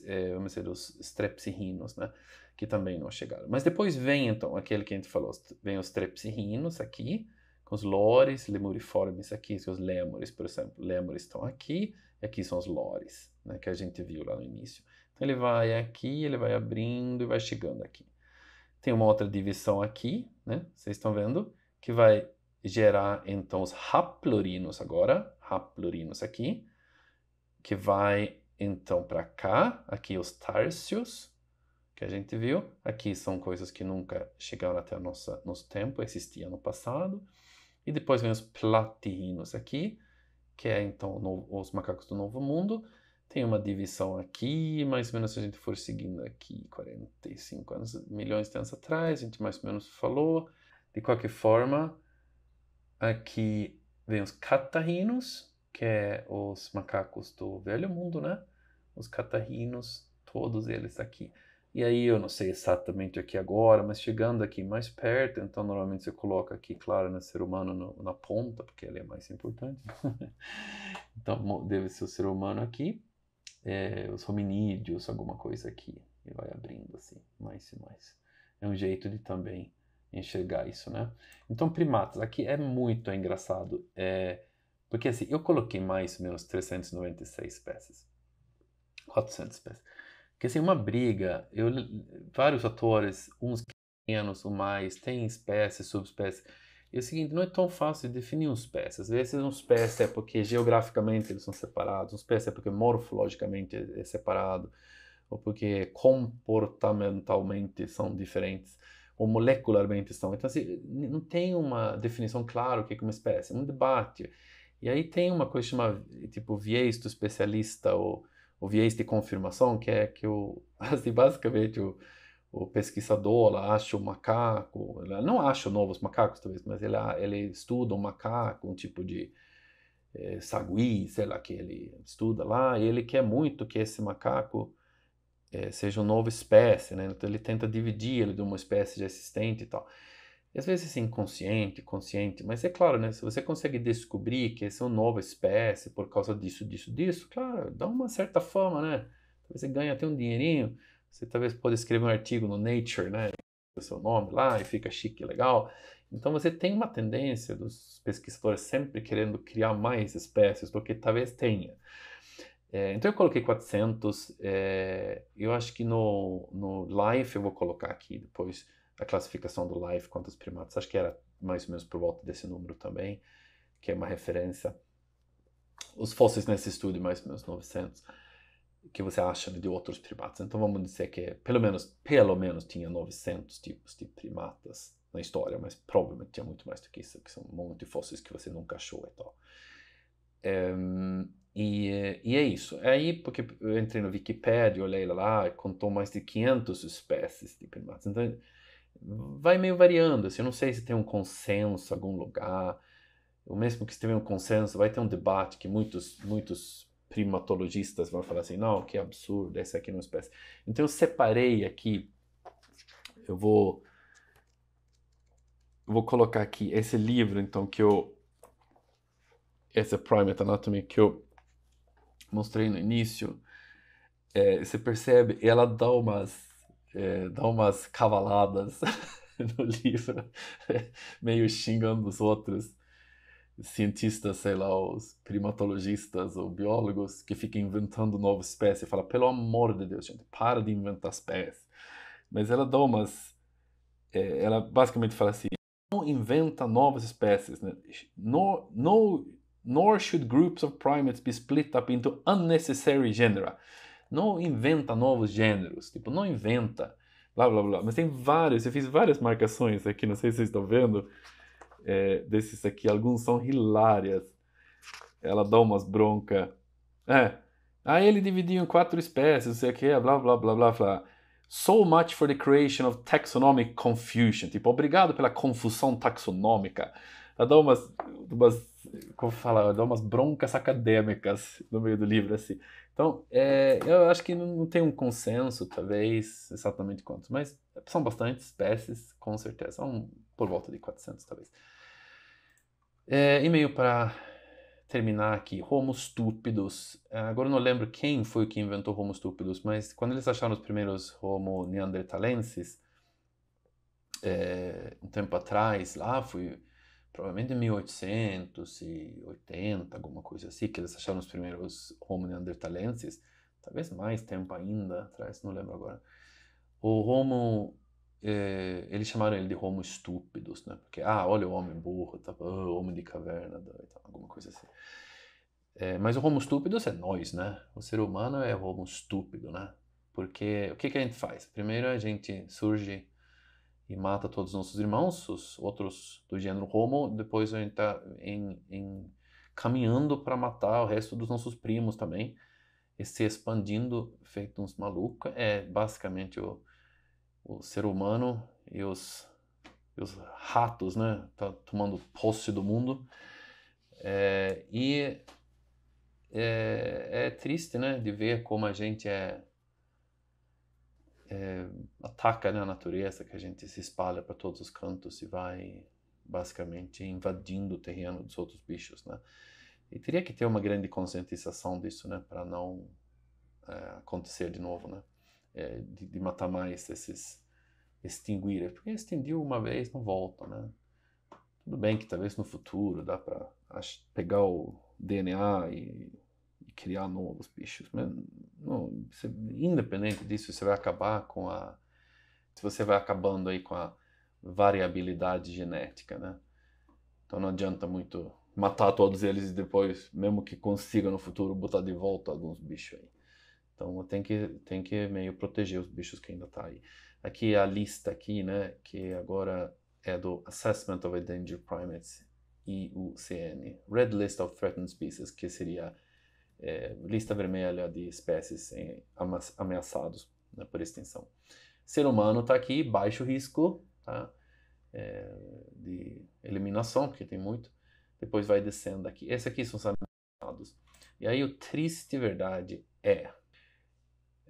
é, vamos dizer, dos strepsirrinos, né? Que também não chegaram. Mas depois vem, então, aquele que a gente falou, vem os strepsirrinos aqui, com os lores lemuriformes aqui, os lemures, por exemplo, lemures estão aqui, e aqui são os lores, né, que a gente viu lá no início. Então ele vai aqui, ele vai abrindo e vai chegando aqui. Tem uma outra divisão aqui, né, vocês estão vendo, que vai gerar então os haplorinos agora, haplorinos aqui, que vai então para cá, aqui os tárcios, que a gente viu, aqui são coisas que nunca chegaram até o nosso tempo, existiam no passado. E depois vem os platirinos aqui, que é então os macacos do Novo Mundo. Tem uma divisão aqui, mais ou menos se a gente for seguindo aqui, 45 anos, milhões de anos atrás, a gente mais ou menos falou. De qualquer forma, aqui vem os catarrinos, que é os macacos do Velho Mundo, né? Os catarrinos, todos eles aqui. E aí eu não sei exatamente aqui agora, mas chegando aqui mais perto, então normalmente você coloca aqui, claro, no né, ser humano no, na ponta, porque ele é mais importante. então deve ser o ser humano aqui, é, os hominídeos, alguma coisa aqui. E vai abrindo assim, mais e mais. É um jeito de também enxergar isso, né? Então primatas, aqui é muito engraçado, é, porque assim, eu coloquei mais ou menos 396 espécies. 400 espécies. Porque assim, uma briga, eu, vários atores, uns menos, ou mais, tem espécies, subespécies. E é o seguinte, não é tão fácil definir uma espécie. Às vezes uma espécie é porque geograficamente eles são separados, uma espécie é porque morfologicamente é, é separado, ou porque comportamentalmente são diferentes, ou molecularmente são. Então, assim, não tem uma definição clara o é que é uma espécie, é um debate. E aí tem uma coisa chamada, tipo, viés do especialista, ou o viés de confirmação, que é que o, assim, basicamente o, o pesquisador acha o macaco, não acha novos macacos talvez, mas ele, ele estuda um macaco, um tipo de é, sagui, sei lá, que ele estuda lá, e ele quer muito que esse macaco é, seja uma nova espécie, né? Então ele tenta dividir ele de uma espécie já existente e tal. E às vezes assim, inconsciente, consciente, mas é claro, né? Se você consegue descobrir que essa é uma nova espécie por causa disso, disso, disso, claro, dá uma certa fama, né? Talvez você ganha até um dinheirinho, você talvez pode escrever um artigo no Nature, né? O seu nome lá e fica chique, legal. Então você tem uma tendência dos pesquisadores sempre querendo criar mais espécies do que talvez tenha. É, então eu coloquei 400, é, eu acho que no, no Life eu vou colocar aqui depois a classificação do Life quanto aos primatas. Acho que era mais ou menos por volta desse número também, que é uma referência. Os fósseis nesse estudo, mais ou menos 900, que você acha né, de outros primatas. Então vamos dizer que pelo menos, pelo menos tinha 900 tipos de primatas na história, mas provavelmente tinha muito mais do que isso, que são um monte de fósseis que você nunca achou e tal. Um, ehm, e, e, é isso. É aí, porque eu entrei no Wikipedia, olhei lá, lá contou mais de 500 espécies de primatas. Então, vai meio variando. Assim, eu não sei se tem um consenso em algum lugar. O mesmo que se tiver um consenso, vai ter um debate que muitos, muitos primatologistas vão falar assim, não, que absurdo, essa aqui não é espécie. Então eu separei aqui, eu vou, eu vou colocar aqui esse livro, então, que eu, esse Primate Anatomy que eu mostrei no início, é, você percebe, ela dá umas é, dá umas cavaladas no livro, meio xingando os outros cientistas, sei lá, os primatologistas ou biólogos que ficam inventando espécies espécie. Fala, pelo amor de Deus, gente, para de inventar espécies Mas ela dá umas. É, ela basicamente fala assim: não inventa novas espécies. Né? nor no, nor should groups of primates be split up into unnecessary genera. Não inventa novos gêneros, tipo, não inventa, blá blá blá. Mas tem vários, eu fiz várias marcações aqui, não sei se vocês estão vendo, é, desses aqui. Alguns são hilárias. Ela dá umas bronca. É. Aí ah, ele dividiu em quatro espécies, não sei o que, blá blá blá blá blá. So much for the creation of taxonomic confusion. Tipo, obrigado pela confusão taxonômica. Ela dá umas, umas como fala, dá umas broncas acadêmicas no meio do livro, assim. Então, é, eu acho que não tem um consenso, talvez, exatamente quantos, mas são bastantes espécies, com certeza. São por volta de 400, talvez. É, e meio para terminar aqui, Homo stupidus. É, agora eu não lembro quem foi que inventou Homo stupidus, mas quando eles acharam os primeiros Homo neanderthalensis é, um tempo atrás, lá foi provavelmente em 1880, alguma coisa assim, que eles acharam os primeiros Homo neanderthalensis, talvez mais tempo ainda atrás, não lembro agora. O Homo, eh, eles chamaram ele de Homo estúpidos, né? Porque, ah, olha o homem burro, tá, oh, homem de caverna, então alguma coisa assim. É, mas o Homo estúpidos é nós, né? O ser humano é Homo estúpido, né? Porque o que, que a gente faz? Primeiro a gente surge e mata todos os nossos irmãos, os outros do gênero homo, depois a gente está em, em, caminhando para matar o resto dos nossos primos também, e se expandindo feito uns malucos, é basicamente o, o ser humano e os, e os ratos, né, tá tomando posse do mundo, é, e é, é triste, né, de ver como a gente é é, ataca né, a natureza, que a gente se espalha para todos os cantos e vai basicamente invadindo o terreno dos outros bichos, né? E teria que ter uma grande conscientização disso, né, para não é, acontecer de novo, né? É, de, de, matar mais esses extinguir, porque extinguiu uma vez não volta, né? Tudo bem que talvez no futuro dá para pegar o DNA e criar novos bichos. Mas, não, você, independente disso, você vai acabar com a. Você vai acabando aí com a variabilidade genética, né? Então não adianta muito matar todos eles e depois, mesmo que consiga no futuro, botar de volta alguns bichos aí. Então tem que, tem que meio proteger os bichos que ainda tá aí. Aqui a lista aqui, né, que agora é do Assessment of Endangered Primates, IUCN, Red List of Threatened Species, que seria é, lista vermelha de espécies em, ameaçados né, por extinção. Ser humano está aqui, baixo risco tá? é, de eliminação, porque tem muito. Depois vai descendo aqui. Esse aqui são os ameaçados. E aí o triste verdade é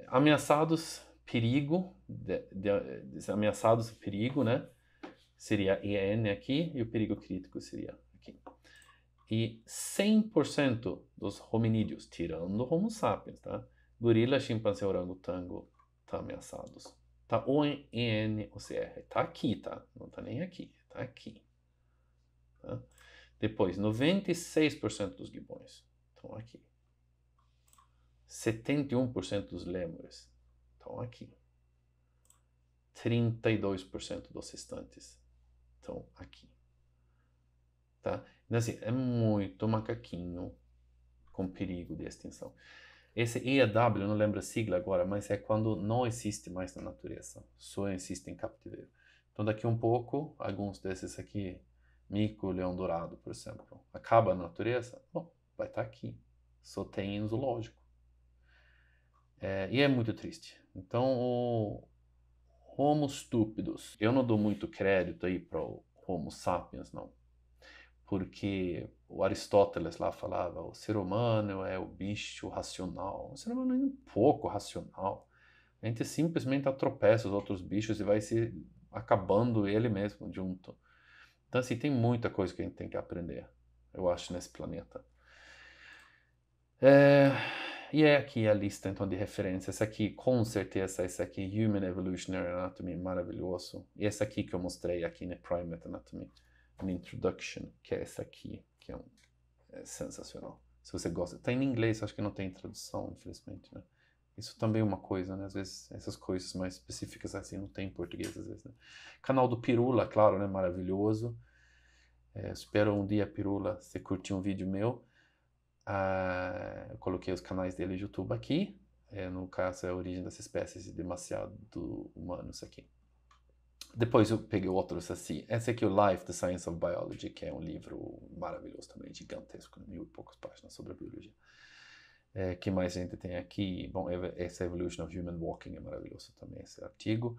ameaçados perigo, de, de, de, ameaçados perigo, né? Seria EN aqui e o perigo crítico seria e 100% dos hominídeos, tirando Homo sapiens, tá? Gorila, chimpanzé, orangotango, tá ameaçados. Tá o n o c r tá aqui, tá? Não tá nem aqui, tá aqui. Tá? Depois, 96% dos gibões estão aqui. 71% dos lêmures estão aqui. 32% dos restantes estão aqui. Tá? Então, assim, é muito macaquinho com perigo de extinção. Esse EAW não lembro a sigla agora, mas é quando não existe mais na natureza, só existe em cativeiro. Então, daqui um pouco, alguns desses aqui, mico, leão dourado, por exemplo, acaba a natureza, bom, vai estar tá aqui. Só tem em zoológico. É, e é muito triste. Então, o Homo stúpidos, eu não dou muito crédito aí para o Homo sapiens, não porque o Aristóteles lá falava, o ser humano é o bicho racional. O ser humano é um pouco racional. A gente simplesmente atropessa os outros bichos e vai se acabando ele mesmo junto. Então, assim, tem muita coisa que a gente tem que aprender, eu acho, nesse planeta. É, e é aqui a lista, então, de referências. Esse aqui, com certeza, essa aqui, Human Evolutionary Anatomy, maravilhoso. E esse aqui que eu mostrei aqui no né, Primate Anatomy an Introduction, que é essa aqui, que é, um, é sensacional. Se você gosta, tá em inglês, acho que não tem tradução, infelizmente, né? Isso também é uma coisa, né? Às vezes essas coisas mais específicas assim não tem em português, às vezes. Né? Canal do Pirula, claro, né? Maravilhoso. É, espero um dia, Pirula, você curtir um vídeo meu. Ah, eu coloquei os canais dele no YouTube aqui. É, no caso, é a origem das espécies e demasiado humanos aqui. Depois eu peguei outros assim. Esse aqui, o Life, The Science of Biology, que é um livro maravilhoso também, gigantesco, mil e poucas páginas sobre a biologia. É, que mais a gente tem aqui? Bom, esse Evolution of Human Walking é maravilhoso também, esse artigo.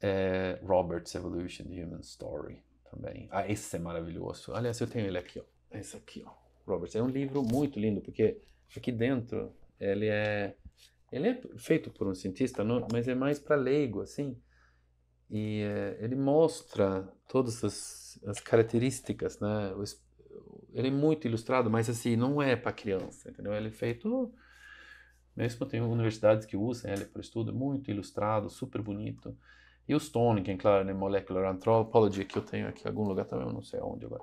É, Robert's Evolution, The Human Story também. Ah, esse é maravilhoso. Aliás, eu tenho ele aqui, ó. Esse aqui, ó. Roberts. É um livro muito lindo, porque aqui dentro ele é, ele é feito por um cientista, não, mas é mais para leigo, assim e uh, ele mostra todas as, as características, né? Ele é muito ilustrado, mas assim, não é para criança, entendeu? Ele é feito mesmo tem universidades que usam ele para estudo, é muito ilustrado, super bonito. E o Stone, que é claro, né, Molecular Anthropology, que eu tenho aqui em algum lugar também, eu não sei aonde agora.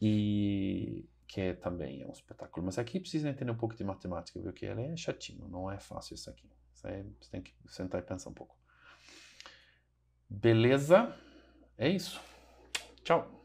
E que é, também é um espetáculo. Mas aqui precisa entender um pouco de matemática, porque ele é chatinho, não é fácil isso aqui. você tem que sentar e pensar um pouco. Beleza? É isso. Tchau.